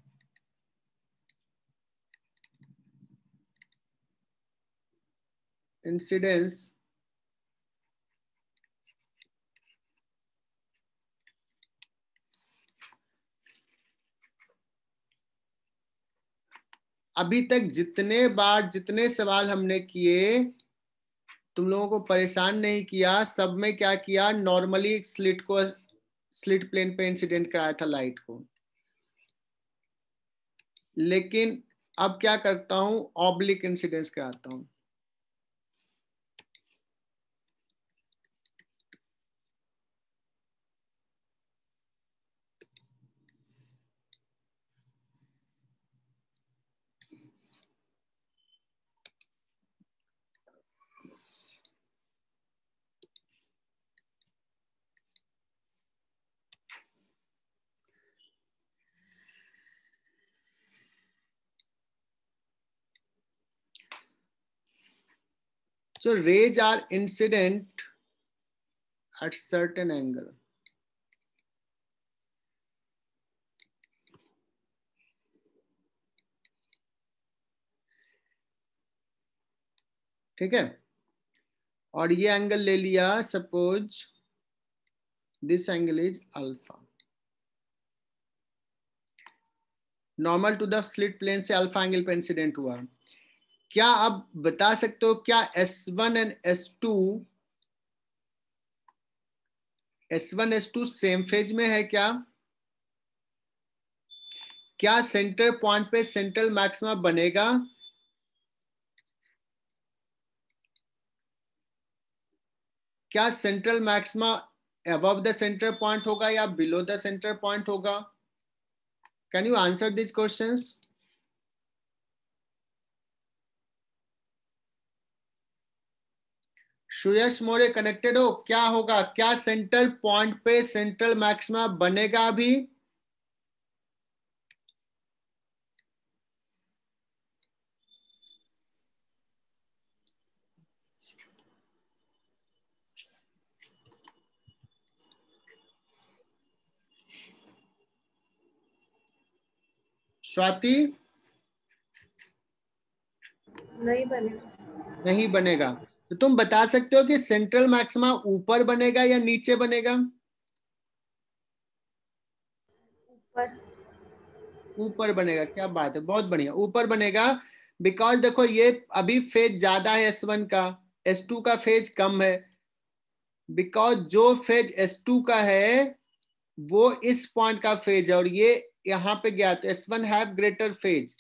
इंसिडेंस अभी तक जितने बार जितने सवाल हमने किए तुम लोगों को परेशान नहीं किया सब में क्या किया नॉर्मली स्लिट को स्लिट प्लेन पे इंसिडेंट कराया था लाइट को लेकिन अब क्या करता हूँ ऑब्लिक इंसिडेंस कराता हूँ So rays are incident at certain angle. ठीक है और ये एंगल ले लिया suppose this angle is alpha normal to the slit plane से अल्फा एंगल पर इंसिडेंट हुआ क्या आप बता सकते हो क्या S1 and S S two one S two same phase में है क्या क्या सेंटर पॉइंट पे सेंट्रल मैक्सिमा बनेगा क्या सेंट्रल मैक्सिमा अब द सेंटर पॉइंट होगा या बिलो द सेंटर पॉइंट होगा can you answer this question Suyash More connected हो क्या होगा क्या सेंट्रल पॉइंट पे सेंट्रल मैक्सिमा बनेगा अभी स्वाति नहीं बनेगा नहीं बनेगा तो तुम बता सकते हो कि सेंट्रल मैक्सिमा ऊपर बनेगा या नीचे बनेगा ऊपर ऊपर बनेगा क्या बात है बहुत बढ़िया ऊपर बनेगा बिकॉज देखो ये अभी फेज ज्यादा है एस वन का एस टू का फेज कम है बिकॉज जो फेज एस टू का है वो इस पॉइंट का फेज है और ये यहां पे गया तो S one have greater phase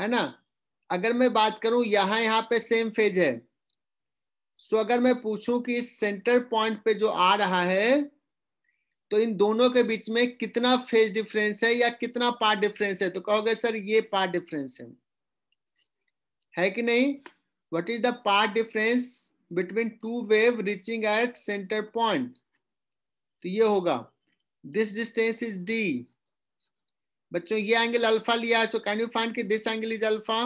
है ना अगर मैं बात करूं यहां यहाँ पे सेम फेज है सो अगर मैं पूछूं कि इस सेंटर पॉइंट पे जो आ रहा है तो इन दोनों के बीच में कितना फेज डिफरेंस है या कितना पार्ट डिफरेंस है तो कहोगे सर ये पार्ट डिफरेंस है है कि नहीं what is the path difference between two wave reaching at center point तो ये होगा दिस डिस्टेंस इज डी बच्चों ये एंगल अल्फा लिया है सो कैन यू फाइंड कि दिस एंगल इज अल्फा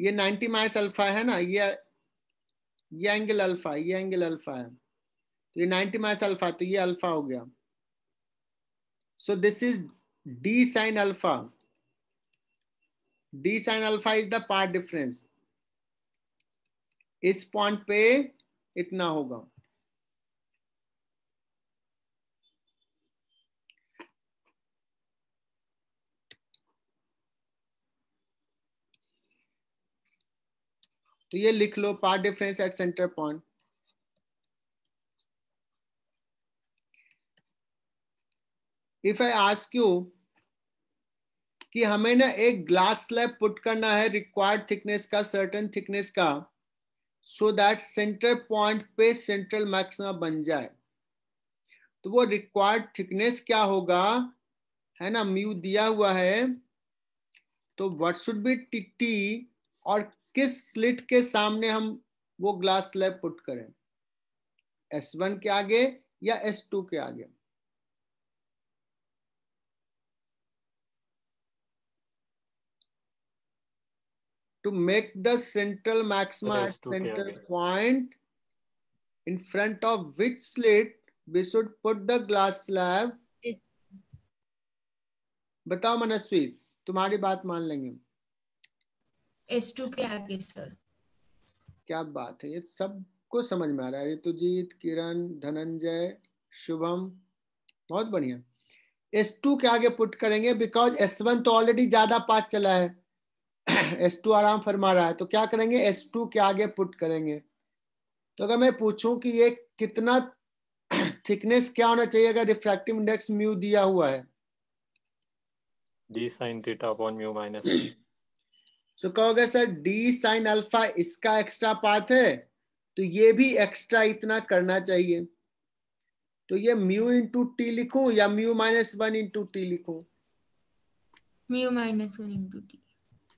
ये 90 माइनस अल्फा है ना ये ये एंगल अल्फा ये एंगल अल्फा है तो ये 90 माइनस अल्फा तो ये अल्फा हो गया so this is d sine alpha d sine alpha is the path difference इस पॉइंट पे इतना होगा तो ये लिख लो path difference at center point if I ask you कि हमें ना एक ग्लास स्लैब पुट करना है रिक्वायर्ड थिकनेस का सर्टन थिकनेस का सो दैट सेंटर पॉइंट पे सेंट्रल मैक्सिमा बन जाए तो वो रिक्वायर्ड थिकनेस क्या होगा है ना म्यू दिया हुआ है तो व्हाट शुड बी टी और किस स्लिट के सामने हम वो ग्लास स्लैब पुट करें S1 के आगे या S2 के आगे to make the central maxima at central point in front of which slit we should put the glass slab बताओ मनस्वी तुम्हारी बात मान लेंगे एस टू के आगे सर क्या बात है ये सबको समझ में आ रहा है ऋतुजीत किरण धनंजय शुभम बहुत बढ़िया एस टू के आगे पुट करेंगे बिकॉज एस वन तो ऑलरेडी ज्यादा पास चला है एस टू आराम फरमा रहा है तो क्या करेंगे एस टू के आगे पुट करेंगे तो अगर मैं पूछूं कि ये कितना थिकनेस क्या होना चाहिए अगर रिफ्रैक्टिव इंडेक्स म्यू दिया हुआ है d sine theta upon mu minus so so, कहोगे सर डी साइन अल्फा इसका एक्स्ट्रा पाथ है तो ये भी एक्स्ट्रा इतना करना चाहिए तो ये म्यू इंटू टी लिखू या mu minus one into t लिखू mu minus one into t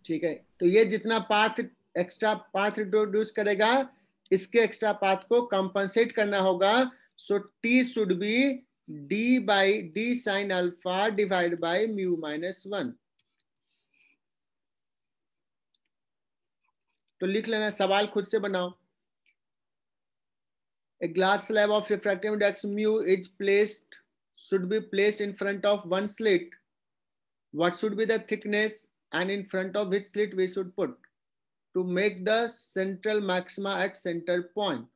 ठीक है तो ये जितना पाथ एक्स्ट्रा पाथ इंट्रोड्यूस करेगा इसके एक्स्ट्रा पाथ को कंपनसेट करना होगा so t should be d by d sine alpha divide by mu minus one तो लिख लेना सवाल खुद से बनाओ a glass slab of refractive index mu is placed should be placed in front of one slit what should be the thickness and in front of which slit we should put to make the central maxima at center point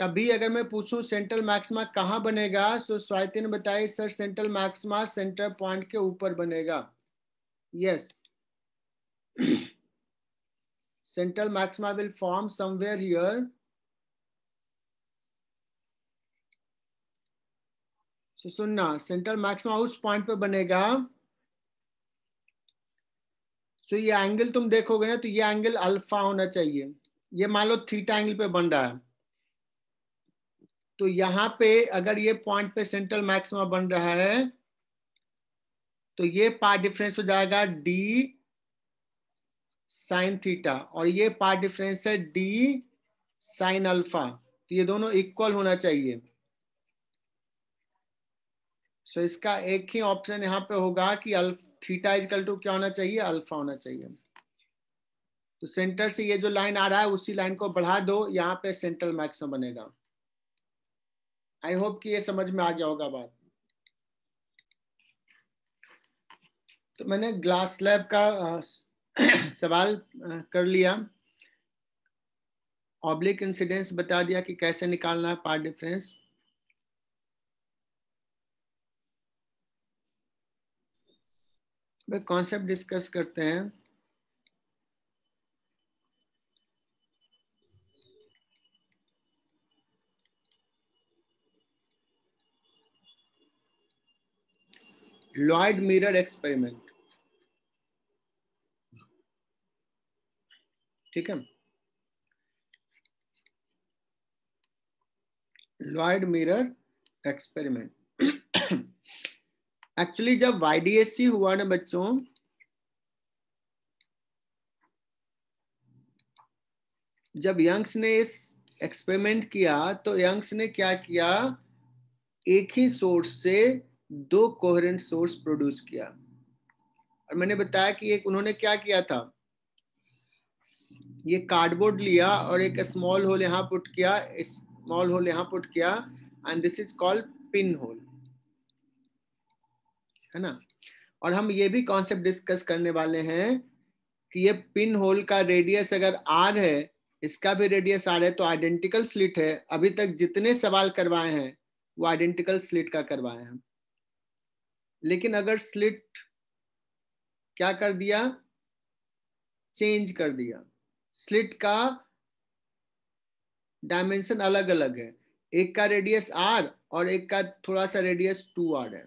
अभी अगर मैं पूछूं central maxima कहाँ बनेगा तो स्वाति ने बताया sir central maxima center point के ऊपर बनेगा yes central maxima will form somewhere here तो सुनना सेंट्रल मैक्सिमा उस पॉइंट पे बनेगा सो so ये एंगल तुम देखोगे ना तो ये एंगल अल्फा होना चाहिए ये मान लो थीटा एंगल पे बन रहा है तो यहाँ पे अगर ये पॉइंट पे सेंट्रल मैक्सिमा बन रहा है तो ये पार्ट डिफरेंस हो जाएगा डी साइन थीटा और ये पार्ट डिफरेंस है डी साइन अल्फा तो ये दोनों इक्वल होना चाहिए सो so इसका एक ही ऑप्शन यहाँ पे होगा कि थीटा इजकल टू क्या होना चाहिए अल्फा होना चाहिए तो सेंटर से ये जो लाइन आ रहा है उसी लाइन को बढ़ा दो यहाँ पे सेंट्रल मैक्सिमम बनेगा आई होप कि ये समझ में आ गया होगा बात तो मैंने ग्लास स्लैब का सवाल कर लिया ऑब्लिक इंसिडेंस बता दिया कि कैसे निकालना है पार्ट डिफरेंस कॉन्सेप्ट डिस्कस करते हैं लॉयड मिरर एक्सपेरिमेंट ठीक है लॉयड मिरर एक्सपेरिमेंट एक्चुअली जब वाईडीएससी हुआ ना बच्चों जब यंग्स ने इस एक्सपेरिमेंट किया तो यंग्स ने क्या किया एक ही सोर्स से दो कोहरेंट सोर्स प्रोड्यूस किया और मैंने बताया कि एक उन्होंने क्या किया था ये कार्डबोर्ड लिया और एक स्मॉल होल यहाँ पुट किया स्मॉल होल यहाँ पुट किया and this is called pin hole है ना और हम ये भी कॉन्सेप्ट डिस्कस करने वाले हैं कि ये पिन होल का रेडियस अगर आर है इसका भी रेडियस आर है तो आइडेंटिकल स्लिट है अभी तक जितने सवाल करवाए हैं वो आइडेंटिकल स्लिट का करवाए हैं लेकिन अगर स्लिट क्या कर दिया चेंज कर दिया स्लिट का डायमेंशन अलग अलग है एक का रेडियस आर और एक का थोड़ा सा रेडियस टू आर है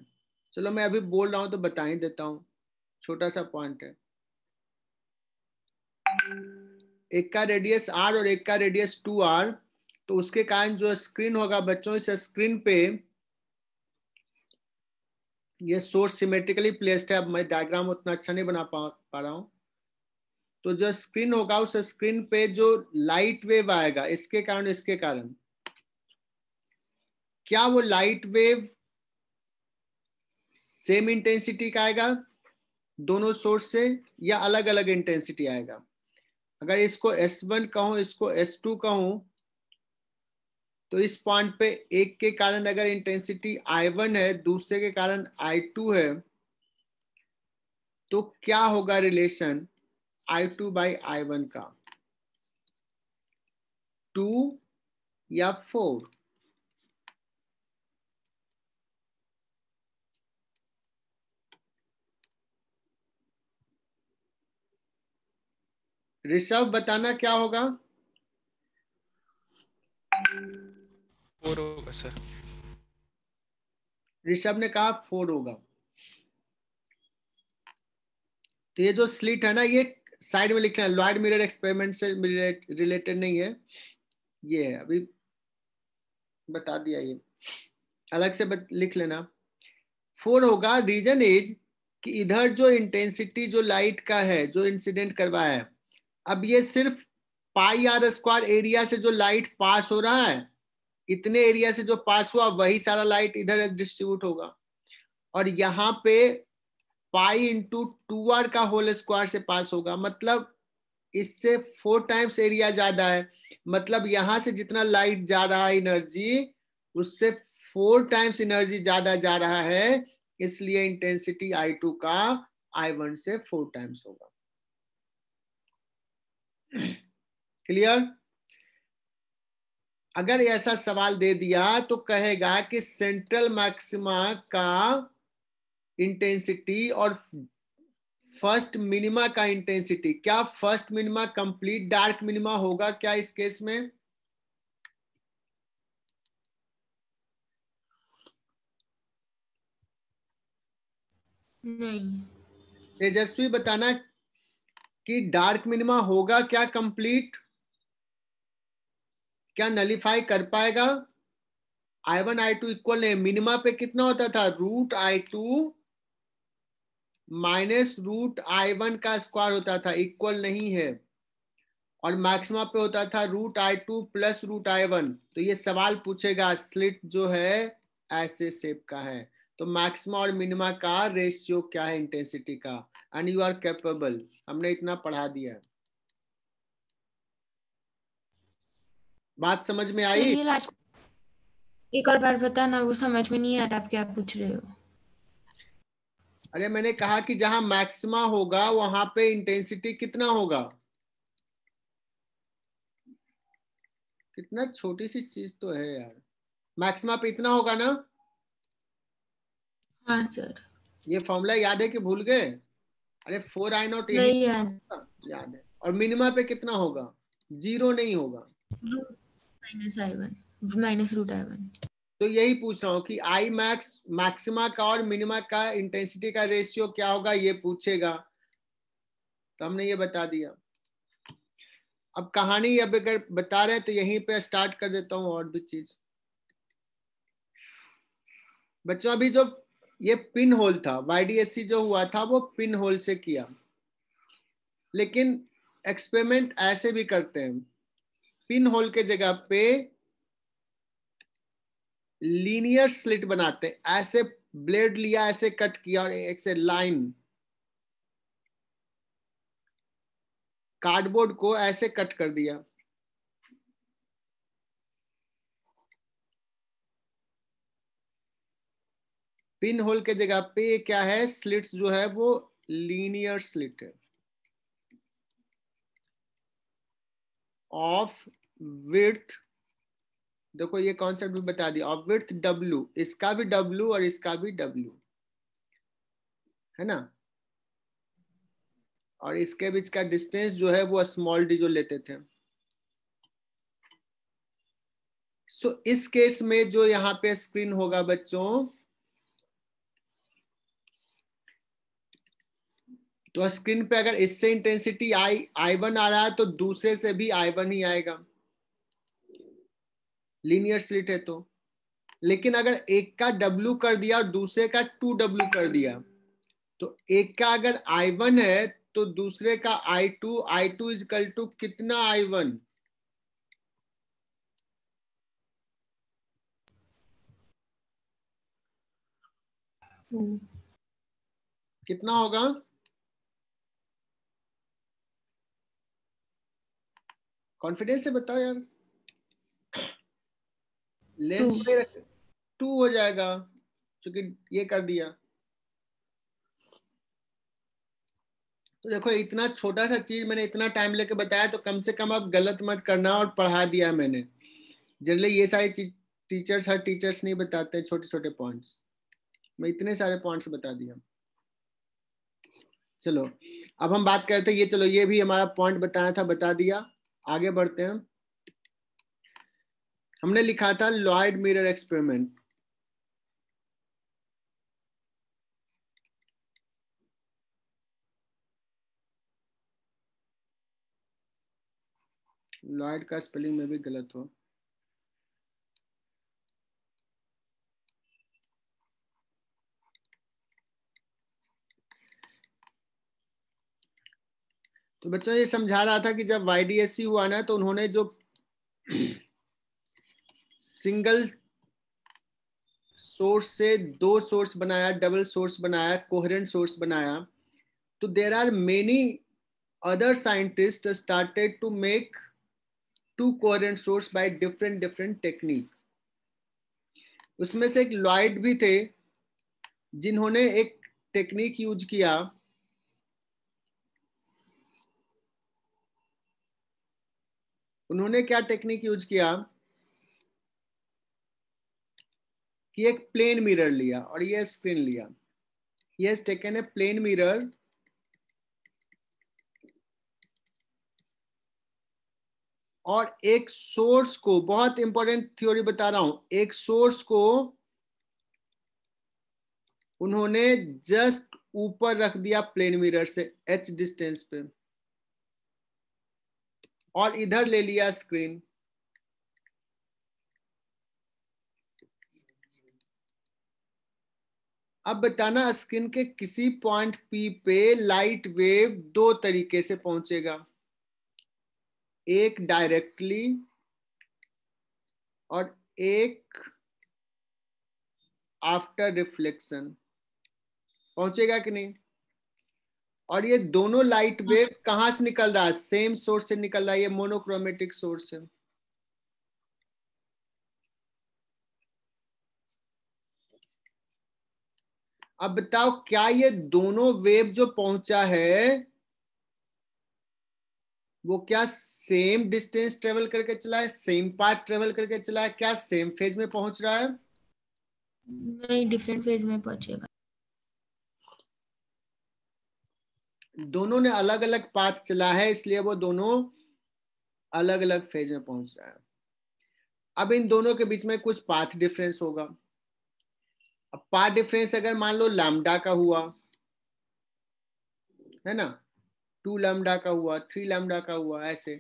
चलो मैं अभी बोल रहा हूं तो बता ही देता हूं छोटा सा पॉइंट है एक का रेडियस आर और एक का रेडियस टू आर तो उसके कारण जो स्क्रीन होगा बच्चों इस स्क्रीन पे ये सोर्स सिमेट्रिकली प्लेस्ड है अब मैं डायग्राम उतना अच्छा नहीं बना पा पा रहा हूँ तो जो स्क्रीन होगा उस स्क्रीन पे जो लाइट वेव आएगा इसके कारण इसके कारण क्या वो लाइट वेव सेम इंटेंसिटी का आएगा दोनों सोर्स से या अलग अलग इंटेंसिटी आएगा अगर इसको S1 कहूँ इसको S2 कहूँ तो इस पॉइंट पे एक के कारण अगर इंटेंसिटी आई वन है दूसरे के कारण आई टू है तो क्या होगा relation I two by I one का टू या फोर ऋषभ बताना क्या होगा फोर होगा सर ऋषभ ने कहा फोर होगा तो ये जो स्लिट है ना ये साइड में लिखना है लॉयड मिरर एक्सपेरिमेंट से रिलेटेड नहीं है ये है अभी बता दिया ये अलग से बत, लिख लेना फोर होगा रीजन इज कि इधर जो इंटेंसिटी जो लाइट का है जो इंसिडेंट करवाया है अब ये सिर्फ पाई आर स्क्वायर एरिया से जो लाइट पास हो रहा है इतने एरिया से जो पास हुआ वही सारा लाइट इधर डिस्ट्रीब्यूट होगा और यहाँ पे पाई इंटू टू आर का होल स्क्वायर से पास होगा मतलब इससे फोर टाइम्स एरिया ज्यादा है मतलब यहां से जितना लाइट जा रहा है एनर्जी उससे फोर टाइम्स एनर्जी ज्यादा जा रहा है इसलिए इंटेंसिटी आई टू का आई वन से फोर टाइम्स होगा क्लियर अगर ऐसा सवाल दे दिया तो कहेगा कि सेंट्रल मैक्सिमा का इंटेंसिटी और फर्स्ट मिनिमा का इंटेंसिटी क्या first minima complete dark minima होगा क्या इस केस में नहीं तेजस्वी बताना कि डार्क मिनिमा होगा क्या कंप्लीट क्या नलीफाई कर पाएगा I one I two equal नहीं मिनिमा पे कितना होता था root I two minus root I one का स्क्वायर होता था इक्वल नहीं है और मैक्सिमा पे होता था root I two plus root I one तो ये सवाल पूछेगा स्लिट जो है ऐसे शेप का है तो मैक्सिमा और मिनिमा का रेशियो क्या है इंटेंसिटी का एंड यू आर कैपेबल हमने इतना पढ़ा दिया बात समझ में आई एक और बार ना वो समझ में नहीं आता आप क्या पूछ रहे हो अरे मैंने कहा कि जहां मैक्सिमा होगा वहां पे इंटेंसिटी कितना होगा कितना छोटी सी चीज तो है यार मैक्सिमा पे इतना होगा ना हाँ सर ये फॉर्मूला याद है कि भूल गए अरे फोर आई नॉट याद है और मिनिमा पे कितना होगा जीरो नहीं होगा minus I one minus root I one तो यही पूछ रहा हूँ कि आई मैक्स मैक्सिमा का और मिनिमा का इंटेंसिटी का रेशियो क्या होगा ये पूछेगा तो हमने ये बता दिया अब कहानी अब अगर बता रहे हैं तो यहीं पे स्टार्ट कर देता हूँ और भी चीज बच्चों अभी जो ये पिन होल था वाईडीएससी जो हुआ था वो पिन होल से किया लेकिन एक्सपेरिमेंट ऐसे भी करते हैं पिन होल के जगह पे लीनियर स्लिट बनाते ऐसे ब्लेड लिया ऐसे कट किया और एक से लाइन कार्डबोर्ड को ऐसे कट कर दिया पिन होल के जगह पे क्या है स्लिट्स जो है वो लीनियर स्लिट है ऑफ विर्थ देखो ये कॉन्सेप्ट भी बता दिया ऑफ विर्थ डब्ल्यू इसका भी डब्ल्यू और इसका भी डब्ल्यू है ना और इसके बीच का डिस्टेंस जो है वो स्मॉल डी जो लेते थे सो so, इस केस में जो यहाँ पे स्क्रीन होगा बच्चों तो स्क्रीन पे अगर इससे इंटेंसिटी आई आई वन आ रहा है तो दूसरे से भी आई वन ही आएगा लीनियर स्लिट है तो लेकिन अगर एक का डब्लू कर दिया और दूसरे का टू डब्लू कर दिया तो एक का अगर आई वन है तो दूसरे का I two I two is equal to कितना आई वन hmm. कितना होगा कॉन्फिडेंस से बताओ यार टू हो जाएगा क्योंकि ये कर दिया तो देखो इतना छोटा सा चीज मैंने इतना टाइम लेके बताया तो कम से कम आप गलत मत करना और पढ़ा दिया मैंने जनरली ये सारी चीज टीचर्स हर टीचर्स नहीं बताते छोटे छोटे पॉइंट्स मैं इतने सारे पॉइंट्स बता दिया चलो अब हम बात करते ये चलो ये भी हमारा पॉइंट बताया था बता दिया आगे बढ़ते हैं हमने लिखा था लॉयड मिरर एक्सपेरिमेंट लॉयड का स्पेलिंग में भी गलत हो तो बच्चों ये समझा रहा था कि जब वाई डी एस सी हुआ ना तो उन्होंने जो सिंगल सोर्स से दो सोर्स बनाया डबल सोर्स बनाया कोहरेंट सोर्स बनाया तो there are many other scientist started to make two coherent source by different different technique उसमें से एक लॉयड भी थे जिन्होंने एक टेक्निक यूज किया उन्होंने क्या टेक्निक यूज किया कि एक प्लेन मिरर लिया और ये स्क्रीन लिया ये टेकन ए प्लेन मिरर और एक सोर्स को बहुत इंपॉर्टेंट थ्योरी बता रहा हूं एक सोर्स को उन्होंने जस्ट ऊपर रख दिया प्लेन मिरर से एच डिस्टेंस पे और इधर ले लिया स्क्रीन अब बताना स्क्रीन के किसी पॉइंट पी पे लाइट वेव दो तरीके से पहुंचेगा एक डायरेक्टली और एक आफ्टर रिफ्लेक्शन पहुंचेगा कि नहीं और ये दोनों लाइट वेव कहां से निकल रहा है सेम सोर्स से निकल रहा है ये मोनोक्रोमेटिक सोर्स है अब बताओ क्या ये दोनों वेव जो पहुंचा है वो क्या सेम डिस्टेंस ट्रेवल करके चला है सेम पार्ट ट्रेवल करके चला है क्या सेम फेज में पहुंच रहा है नहीं डिफरेंट फेज में पहुंचेगा दोनों ने अलग अलग पाथ चला है इसलिए वो दोनों अलग अलग फेज में पहुंच रहा है अब इन दोनों के बीच में कुछ पाथ डिफरेंस होगा अब पाथ डिफरेंस अगर मान लो लामडा का हुआ है ना टू लामडा का हुआ थ्री लामडा का हुआ ऐसे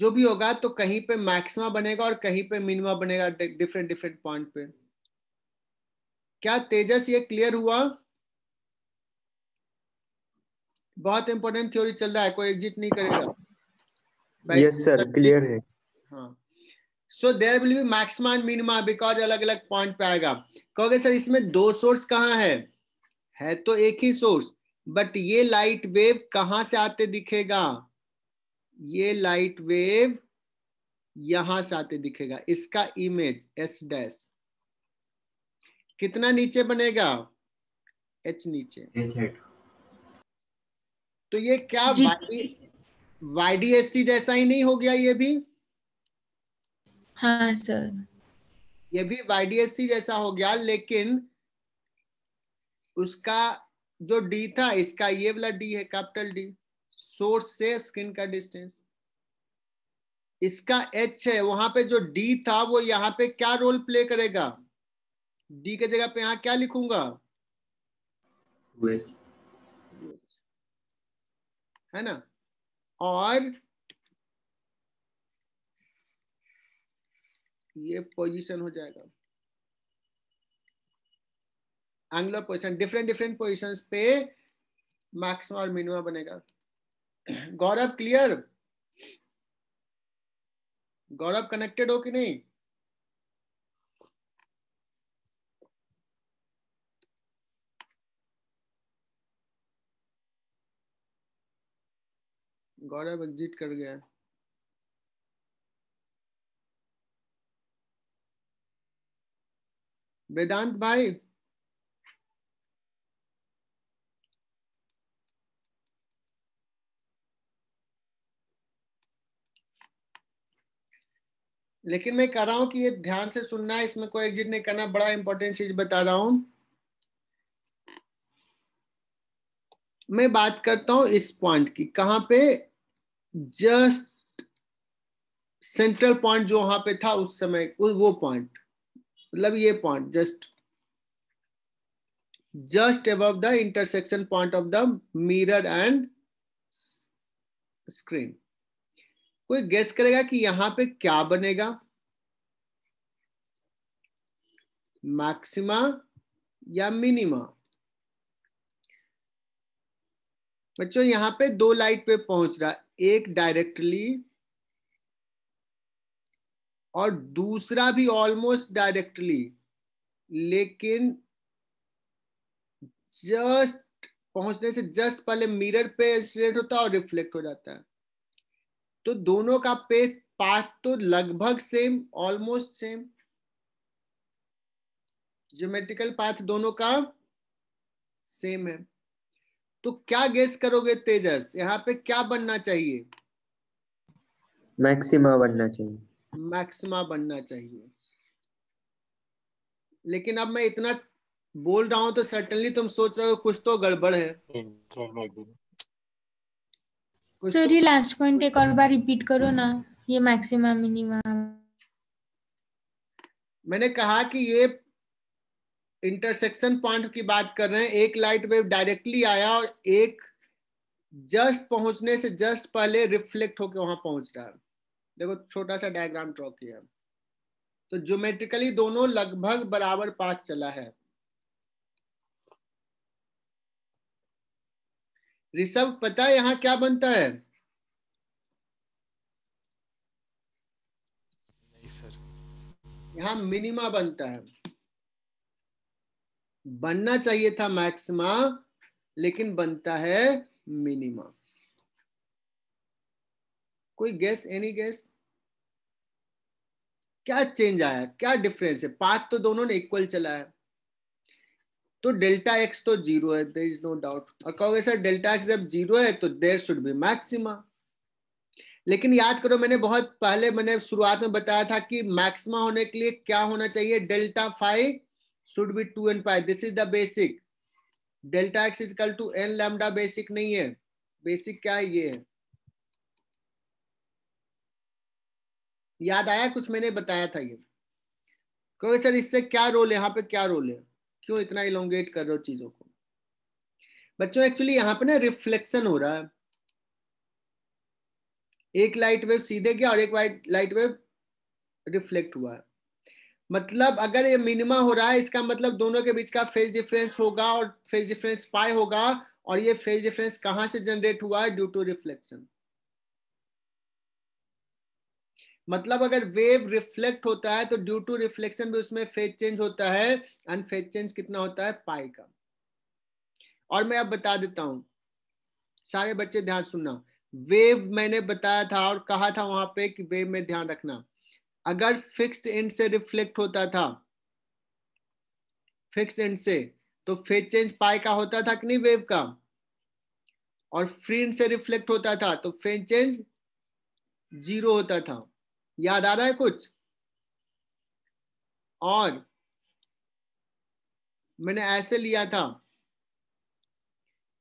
जो भी होगा तो कहीं पे मैक्सिमा बनेगा और कहीं पे मिनिमा बनेगा डिफरेंट डिफरेंट पॉइंट पे क्या तेजस ये क्लियर हुआ बहुत इंपॉर्टेंट थ्योरी चल रहा है कोई एग्जिट नहीं करेगा यस सर क्लियर है so there will be maxima and minima because अलग अलग पॉइंट पे आएगा कहोगे सर इसमें दो सोर्स कहाँ है है तो एक ही सोर्स बट ये लाइट वेव कहां से आते दिखेगा ये लाइट वेव यहां से आते दिखेगा इसका इमेज एस डैश कितना नीचे बनेगा एच नीचे एच तो ये क्या वाईडीएससी जैसा ही नहीं हो गया ये भी हाँ सर ये भी वाईडीएससी जैसा हो गया लेकिन उसका जो डी था इसका ये वाला डी है कैपिटल डी सोर्स से स्किन का डिस्टेंस इसका एच है वहां पे जो डी था वो यहाँ पे क्या रोल प्ले करेगा डी के जगह पे यहाँ क्या लिखूंगा है ना और ये पोजीशन हो जाएगा angular position different different position पे मैक्सिमा और मिनिमा बनेगा गौरव क्लियर गौरव कनेक्टेड हो कि नहीं गौरव एग्जिट कर गया वेदांत भाई लेकिन मैं कह रहा हूं कि ये ध्यान से सुनना है इसमें कोई एग्जिट नहीं करना बड़ा इंपॉर्टेंट चीज बता रहा हूं मैं बात करता हूं इस पॉइंट की कहां पे जस्ट सेंट्रल पॉइंट जो वहां पे था उस समय वो पॉइंट मतलब ये पॉइंट जस्ट जस्ट अब the intersection point of the mirror and screen कोई गेस करेगा कि यहां पे क्या बनेगा मैक्सिमा या मिनिमा बच्चों यहां पे दो लाइट पे पहुंच रहा एक डायरेक्टली और दूसरा भी ऑलमोस्ट डायरेक्टली लेकिन जस्ट पहुंचने से जस्ट पहले मिरर पे इंसिडेंट होता है और रिफ्लेक्ट हो जाता है तो दोनों का पे पाथ तो लगभग same almost same geometrical path दोनों का सेम है तो क्या गेस करोगे तेजस यहाँ पे क्या बनना चाहिए मैक्सिमा बनना चाहिए मैक्सिमा बनना चाहिए लेकिन अब मैं इतना बोल रहा हूं तो सर्टनली तुम सोच रहे हो कुछ तो गड़बड़ है सर लास्ट पॉइंट एक और बार रिपीट करो ना ये मैक्सिमा मिनिमा मैंने कहा कि ये इंटरसेक्शन पॉइंट की बात कर रहे हैं एक लाइट वेव डायरेक्टली आया और एक जस्ट पहुंचने से जस्ट पहले रिफ्लेक्ट होकर वहां पहुंच रहा है देखो छोटा सा डायग्राम ड्रॉ किया तो ज्योमेट्रिकली दोनों लगभग बराबर पास चला है ऋषभ पता है यहाँ क्या बनता है नहीं सर यहाँ मिनिमा बनता है बनना चाहिए था मैक्सिमा लेकिन बनता है मिनिमा कोई गैस एनी गैस क्या चेंज आया क्या डिफरेंस है पाथ तो दोनों ने इक्वल चला है तो डेल्टा एक्स तो जीरो है देर इज नो डाउट और कहोगे सर डेल्टा एक्स जब जीरो है तो देर शुड बी मैक्सिमा लेकिन याद करो मैंने बहुत पहले मैंने शुरुआत में बताया था कि मैक्सिमा होने के लिए क्या होना चाहिए delta five should be 2 and pi this is the basic delta x is equal to n lambda basic नहीं है basic क्या है ये याद आया कुछ मैंने बताया था ये क्योंकि सर इससे क्या रोल है यहाँ पे क्या रोल है क्यों इतना इलोंगेट कर रहे हो चीजों को बच्चों एक्चुअली यहाँ पे ना रिफ्लेक्शन हो रहा है एक लाइट वेव सीधे गया और एक वाइट लाइट वेव रिफ्लेक्ट हुआ है मतलब अगर ये मिनिमा हो रहा है इसका मतलब दोनों के बीच का फेज डिफरेंस होगा और फेज डिफरेंस पाई होगा और ये फेज डिफरेंस कहां से जनरेट हुआ है ड्यू टू रिफ्लेक्शन मतलब अगर वेव रिफ्लेक्ट होता है तो ड्यू टू रिफ्लेक्शन भी उसमें फेज चेंज होता है एंड फेज चेंज कितना होता है पाई का और मैं अब बता देता हूं सारे बच्चे ध्यान सुनना वेव मैंने बताया था और कहा था वहां पे कि वेव में ध्यान रखना अगर फिक्स्ड एंड से रिफ्लेक्ट होता था फिक्स्ड एंड से तो फेज चेंज पाई का होता था कि नहीं वेव का और फ्री एंड से रिफ्लेक्ट होता था तो फेज चेंज जीरो होता था याद आ रहा है कुछ और मैंने ऐसे लिया था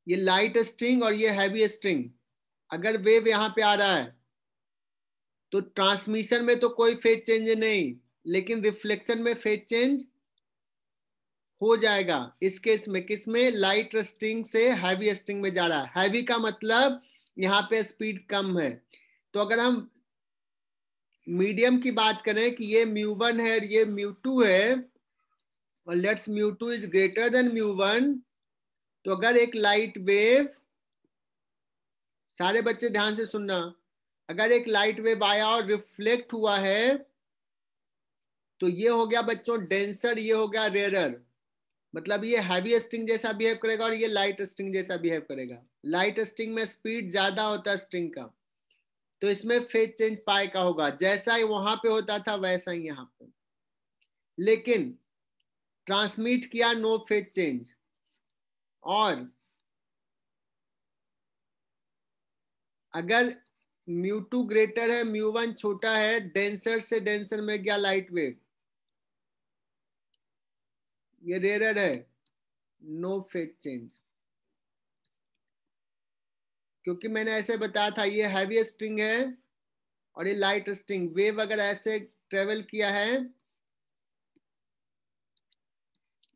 ये लाइट स्ट्रिंग और ये हैवी स्ट्रिंग अगर वेव यहां पे आ रहा है तो ट्रांसमिशन में तो कोई फेज चेंज नहीं लेकिन रिफ्लेक्शन में फेज चेंज हो जाएगा इस केस में किस में लाइट स्ट्रिंग से हैवी स्ट्रिंग में जा रहा है हैवी का मतलब यहाँ पे स्पीड कम है तो अगर हम मीडियम की बात करें कि ये म्यू वन है ये म्यू टू है और let's mu two is greater than mu one तो अगर एक लाइट वेव सारे बच्चे ध्यान से सुनना अगर एक लाइट वेव आया और रिफ्लेक्ट हुआ है तो ये हो गया बच्चों डेंसर ये हो गया रेरर मतलब ये हैवी स्ट्रिंग जैसा बिहेव करेगा और ये लाइट स्ट्रिंग जैसा बिहेव करेगा लाइट स्ट्रिंग में स्पीड ज्यादा होता है स्ट्रिंग का तो इसमें फेज चेंज पाए का होगा जैसा ही वहां पे होता था वैसा ही यहाँ पे लेकिन ट्रांसमिट किया नो फेज चेंज और अगर म्यू टू ग्रेटर है म्यू वन छोटा है डेंसर से डेंसर में गया लाइट वेव ये रेयर है नो फेज चेंज क्योंकि मैंने ऐसे बताया था ये हैवी स्ट्रिंग है और ये लाइट स्ट्रिंग वेव अगर ऐसे ट्रेवल किया है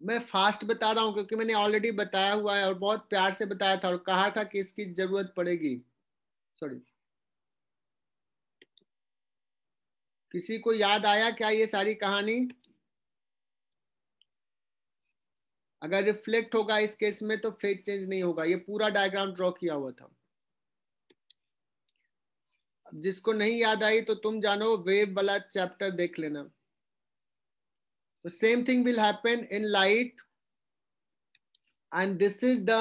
मैं फास्ट बता रहा हूं क्योंकि मैंने ऑलरेडी बताया हुआ है और बहुत प्यार से बताया था और कहा था कि इसकी जरूरत पड़ेगी सॉरी किसी को याद आया क्या ये सारी कहानी अगर रिफ्लेक्ट होगा इस केस में तो फेज चेंज नहीं होगा ये पूरा डायग्राम ड्रॉ किया हुआ था जिसको नहीं याद आई तो तुम जानो वेव वाला चैप्टर देख लेना तो same thing will happen in light and this is the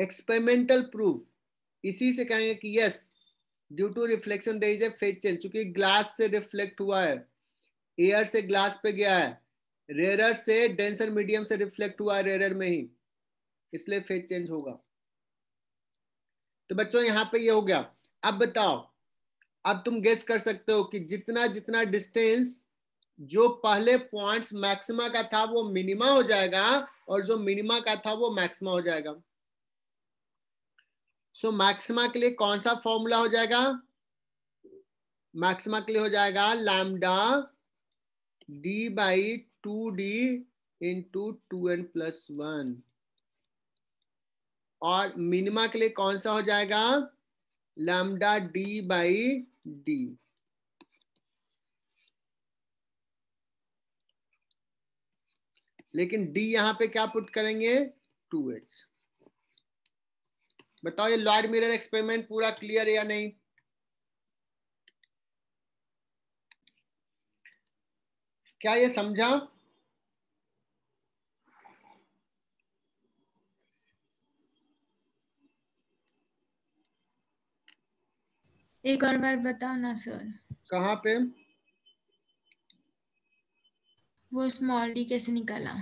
experimental proof इसी से कहेंगे कि yes yes, due to reflection there is a phase change चूंकि ग्लास से रिफ्लेक्ट हुआ है एयर से ग्लास पे गया है रेरर से डेंसर मीडियम से रिफ्लेक्ट हुआ है रेरर में ही इसलिए फेज चेंज होगा तो बच्चों यहाँ पे ये हो गया अब बताओ अब तुम गेस कर सकते हो कि जितना जितना डिस्टेंस जो पहले पॉइंट्स मैक्सिमा का था वो मिनिमा हो जाएगा और जो मिनिमा का था वो मैक्सिमा हो जाएगा सो मैक्सिमा के लिए कौन सा फॉर्मूला हो जाएगा मैक्सिमा के लिए हो जाएगा lambda D by two D into two N plus one और मिनिमा के लिए कौन सा हो जाएगा लैमडा डी बाई डी लेकिन डी यहां पे क्या पुट करेंगे टू एच बताओ ये लॉयड मिरर एक्सपेरिमेंट पूरा क्लियर है या नहीं क्या ये समझा एक और बार बताओ ना सर कहां पे वो स्मॉल डी कैसे निकाला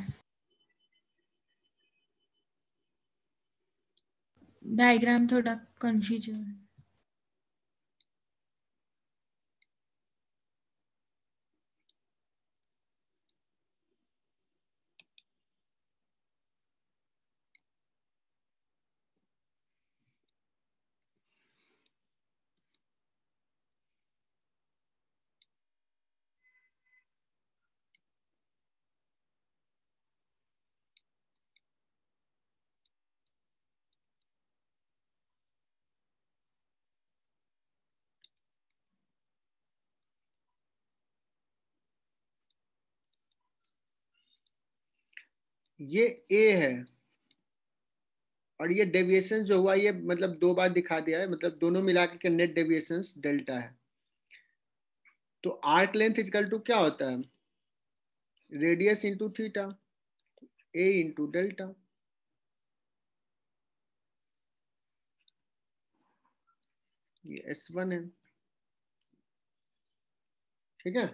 डायग्राम थोड़ा कंफ्यूज हो रहा है ये ए है और ये डेविएशन जो हुआ ये मतलब दो बार दिखा दिया है मतलब दोनों मिला के नेट डेविएशन डेल्टा है तो आर्क लेंथ इजकल टू क्या होता है radius into theta A into delta ये एस वन है ठीक है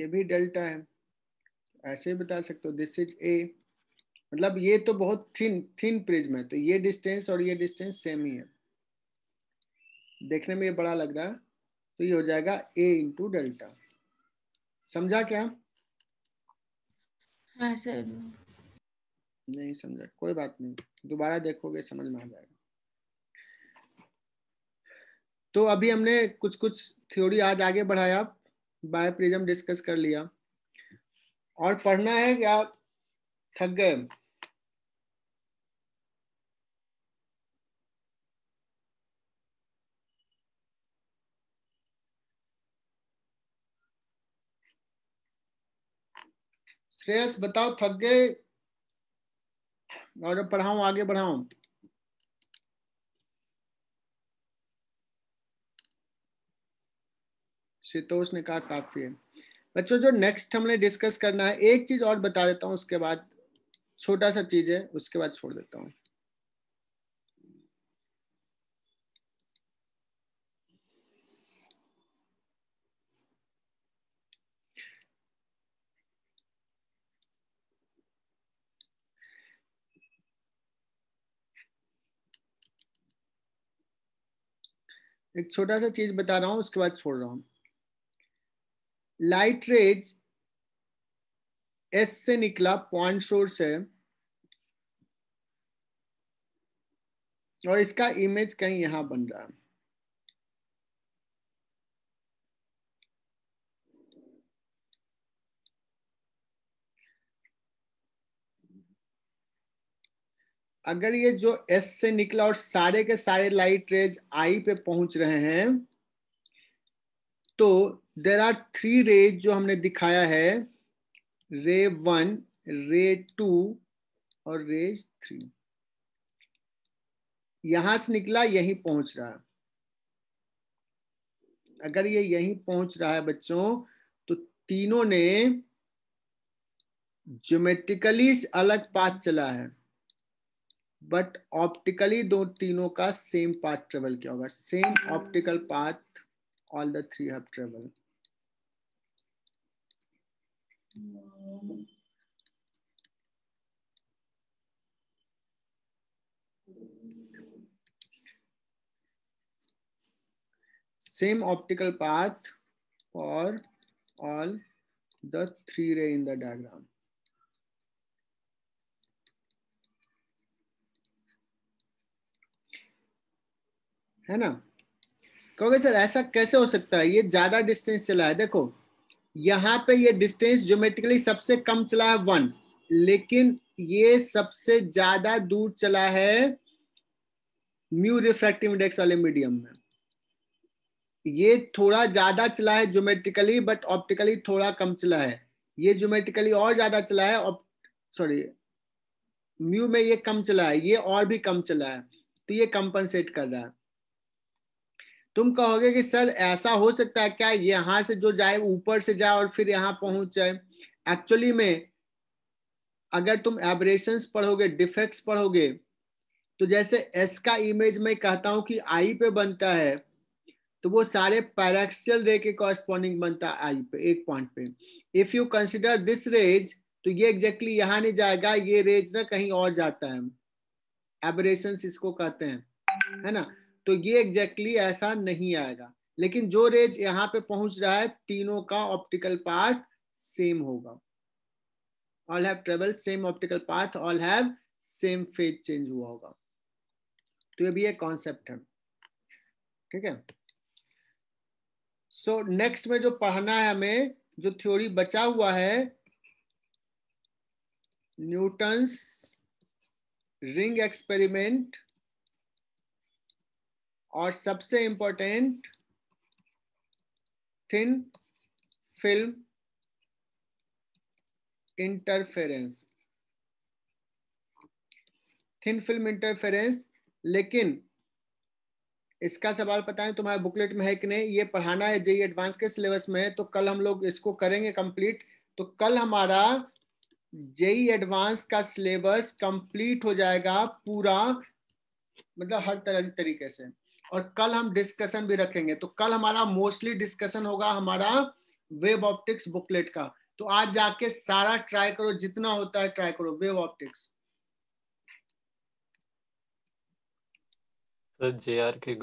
ये भी डेल्टा है ऐसे बता सकते हो दिस इज ए मतलब ये तो बहुत थिन थिन प्रिज्म है तो ये डिस्टेंस और ये डिस्टेंस सेम ही है देखने में ये बड़ा लग रहा है तो ये हो जाएगा ए इंटू डेल्टा समझा क्या हाँ सर नहीं समझा कोई बात नहीं दोबारा देखोगे समझ में आ जाएगा तो अभी हमने कुछ कुछ थ्योरी आज आगे बढ़ाया बाय डिस्कस कर लिया और पढ़ना है कि आप थक गए श्रेयस बताओ थक गए और पढ़ाऊं आगे बढ़ाऊ शीतोष ने कहा काफ़ी है बच्चों जो नेक्स्ट हमने डिस्कस करना है एक चीज़ और बता देता हूँ उसके बाद छोटा सा चीज़ है उसके बाद छोड़ देता हूँ एक छोटा सा चीज बता रहा हूँ उसके बाद छोड़ रहा हूँ लाइट रेज एस से निकला पॉइंट सोर्स है और इसका इमेज कहीं यहां बन रहा है अगर ये जो एस से निकला और सारे के सारे लाइट रेज आई पे पहुंच रहे हैं तो देर आर थ्री रेज जो हमने दिखाया है रे वन रे टू और रेज थ्री यहां से निकला यहीं पहुंच रहा अगर ये यहीं पहुंच रहा है बच्चों तो तीनों ने ज्योमेट्रिकली अलग पाथ चला है बट ऑप्टिकली दो तीनों का सेम पाथ ट्रेवल किया होगा same optical path all the three have travelled same optical path for all the three ray in the diagram. है ना कहोगे सर ऐसा कैसे हो सकता है ये ज्यादा डिस्टेंस चला है देखो यहाँ पे ये डिस्टेंस ज्योमेट्रिकली सबसे कम चला है वन लेकिन ये सबसे ज्यादा दूर चला है म्यू रिफ्रैक्टिव इंडेक्स वाले मीडियम में ये थोड़ा ज्यादा चला है ज्योमेट्रिकली बट ऑप्टिकली थोड़ा कम चला है ये ज्योमेट्रिकली और ज्यादा चला है सॉरी म्यू में ये कम चला है ये और भी कम चला है तो ये कंपनसेट कर रहा है तुम कहोगे कि सर ऐसा हो सकता है क्या यहाँ से जो जाए ऊपर से जाए और फिर यहाँ पहुंच जाए एक्चुअली में अगर तुम एबरेशन पढ़ोगे डिफेक्ट्स पढ़ोगे तो जैसे एस का इमेज मैं कहता हूँ कि आई पे बनता है तो वो सारे पैराक्सियल रे के कॉरस्पॉन्डिंग बनता है आई पे एक पॉइंट पे if you consider this rays तो ये एग्जैक्टली exactly यहाँ नहीं जाएगा ये रेज ना कहीं और जाता है एबरेशन इसको कहते हैं है ना तो ये एग्जैक्टली exactly ऐसा नहीं आएगा लेकिन जो रेज यहाँ पे पहुंच रहा है तीनों का ऑप्टिकल पाथ सेम होगा all have travel same optical path all have same phase change हुआ होगा तो ये भी एक कॉन्सेप्ट है ठीक है सो so, नेक्स्ट में जो पढ़ना है हमें जो थ्योरी बचा हुआ है न्यूटन्स रिंग एक्सपेरिमेंट और सबसे important thin film interference thin film interference लेकिन इसका सवाल पता है तुम्हारे बुकलेट में है कि नहीं ये पढ़ाना है जेई एडवांस e के सिलेबस में तो कल हम लोग इसको करेंगे कंप्लीट तो कल हमारा जेई एडवांस e का सिलेबस कंप्लीट हो जाएगा पूरा मतलब हर तरह तरीके से और कल हम डिस्कशन भी रखेंगे तो कल हमारा मोस्टली डिस्कशन होगा हमारा वेब ऑप्टिक्स बुकलेट का तो आज जाके सारा ट्राई करो जितना होता है ट्राई करो वेब ऑप्टिक्स जे आर के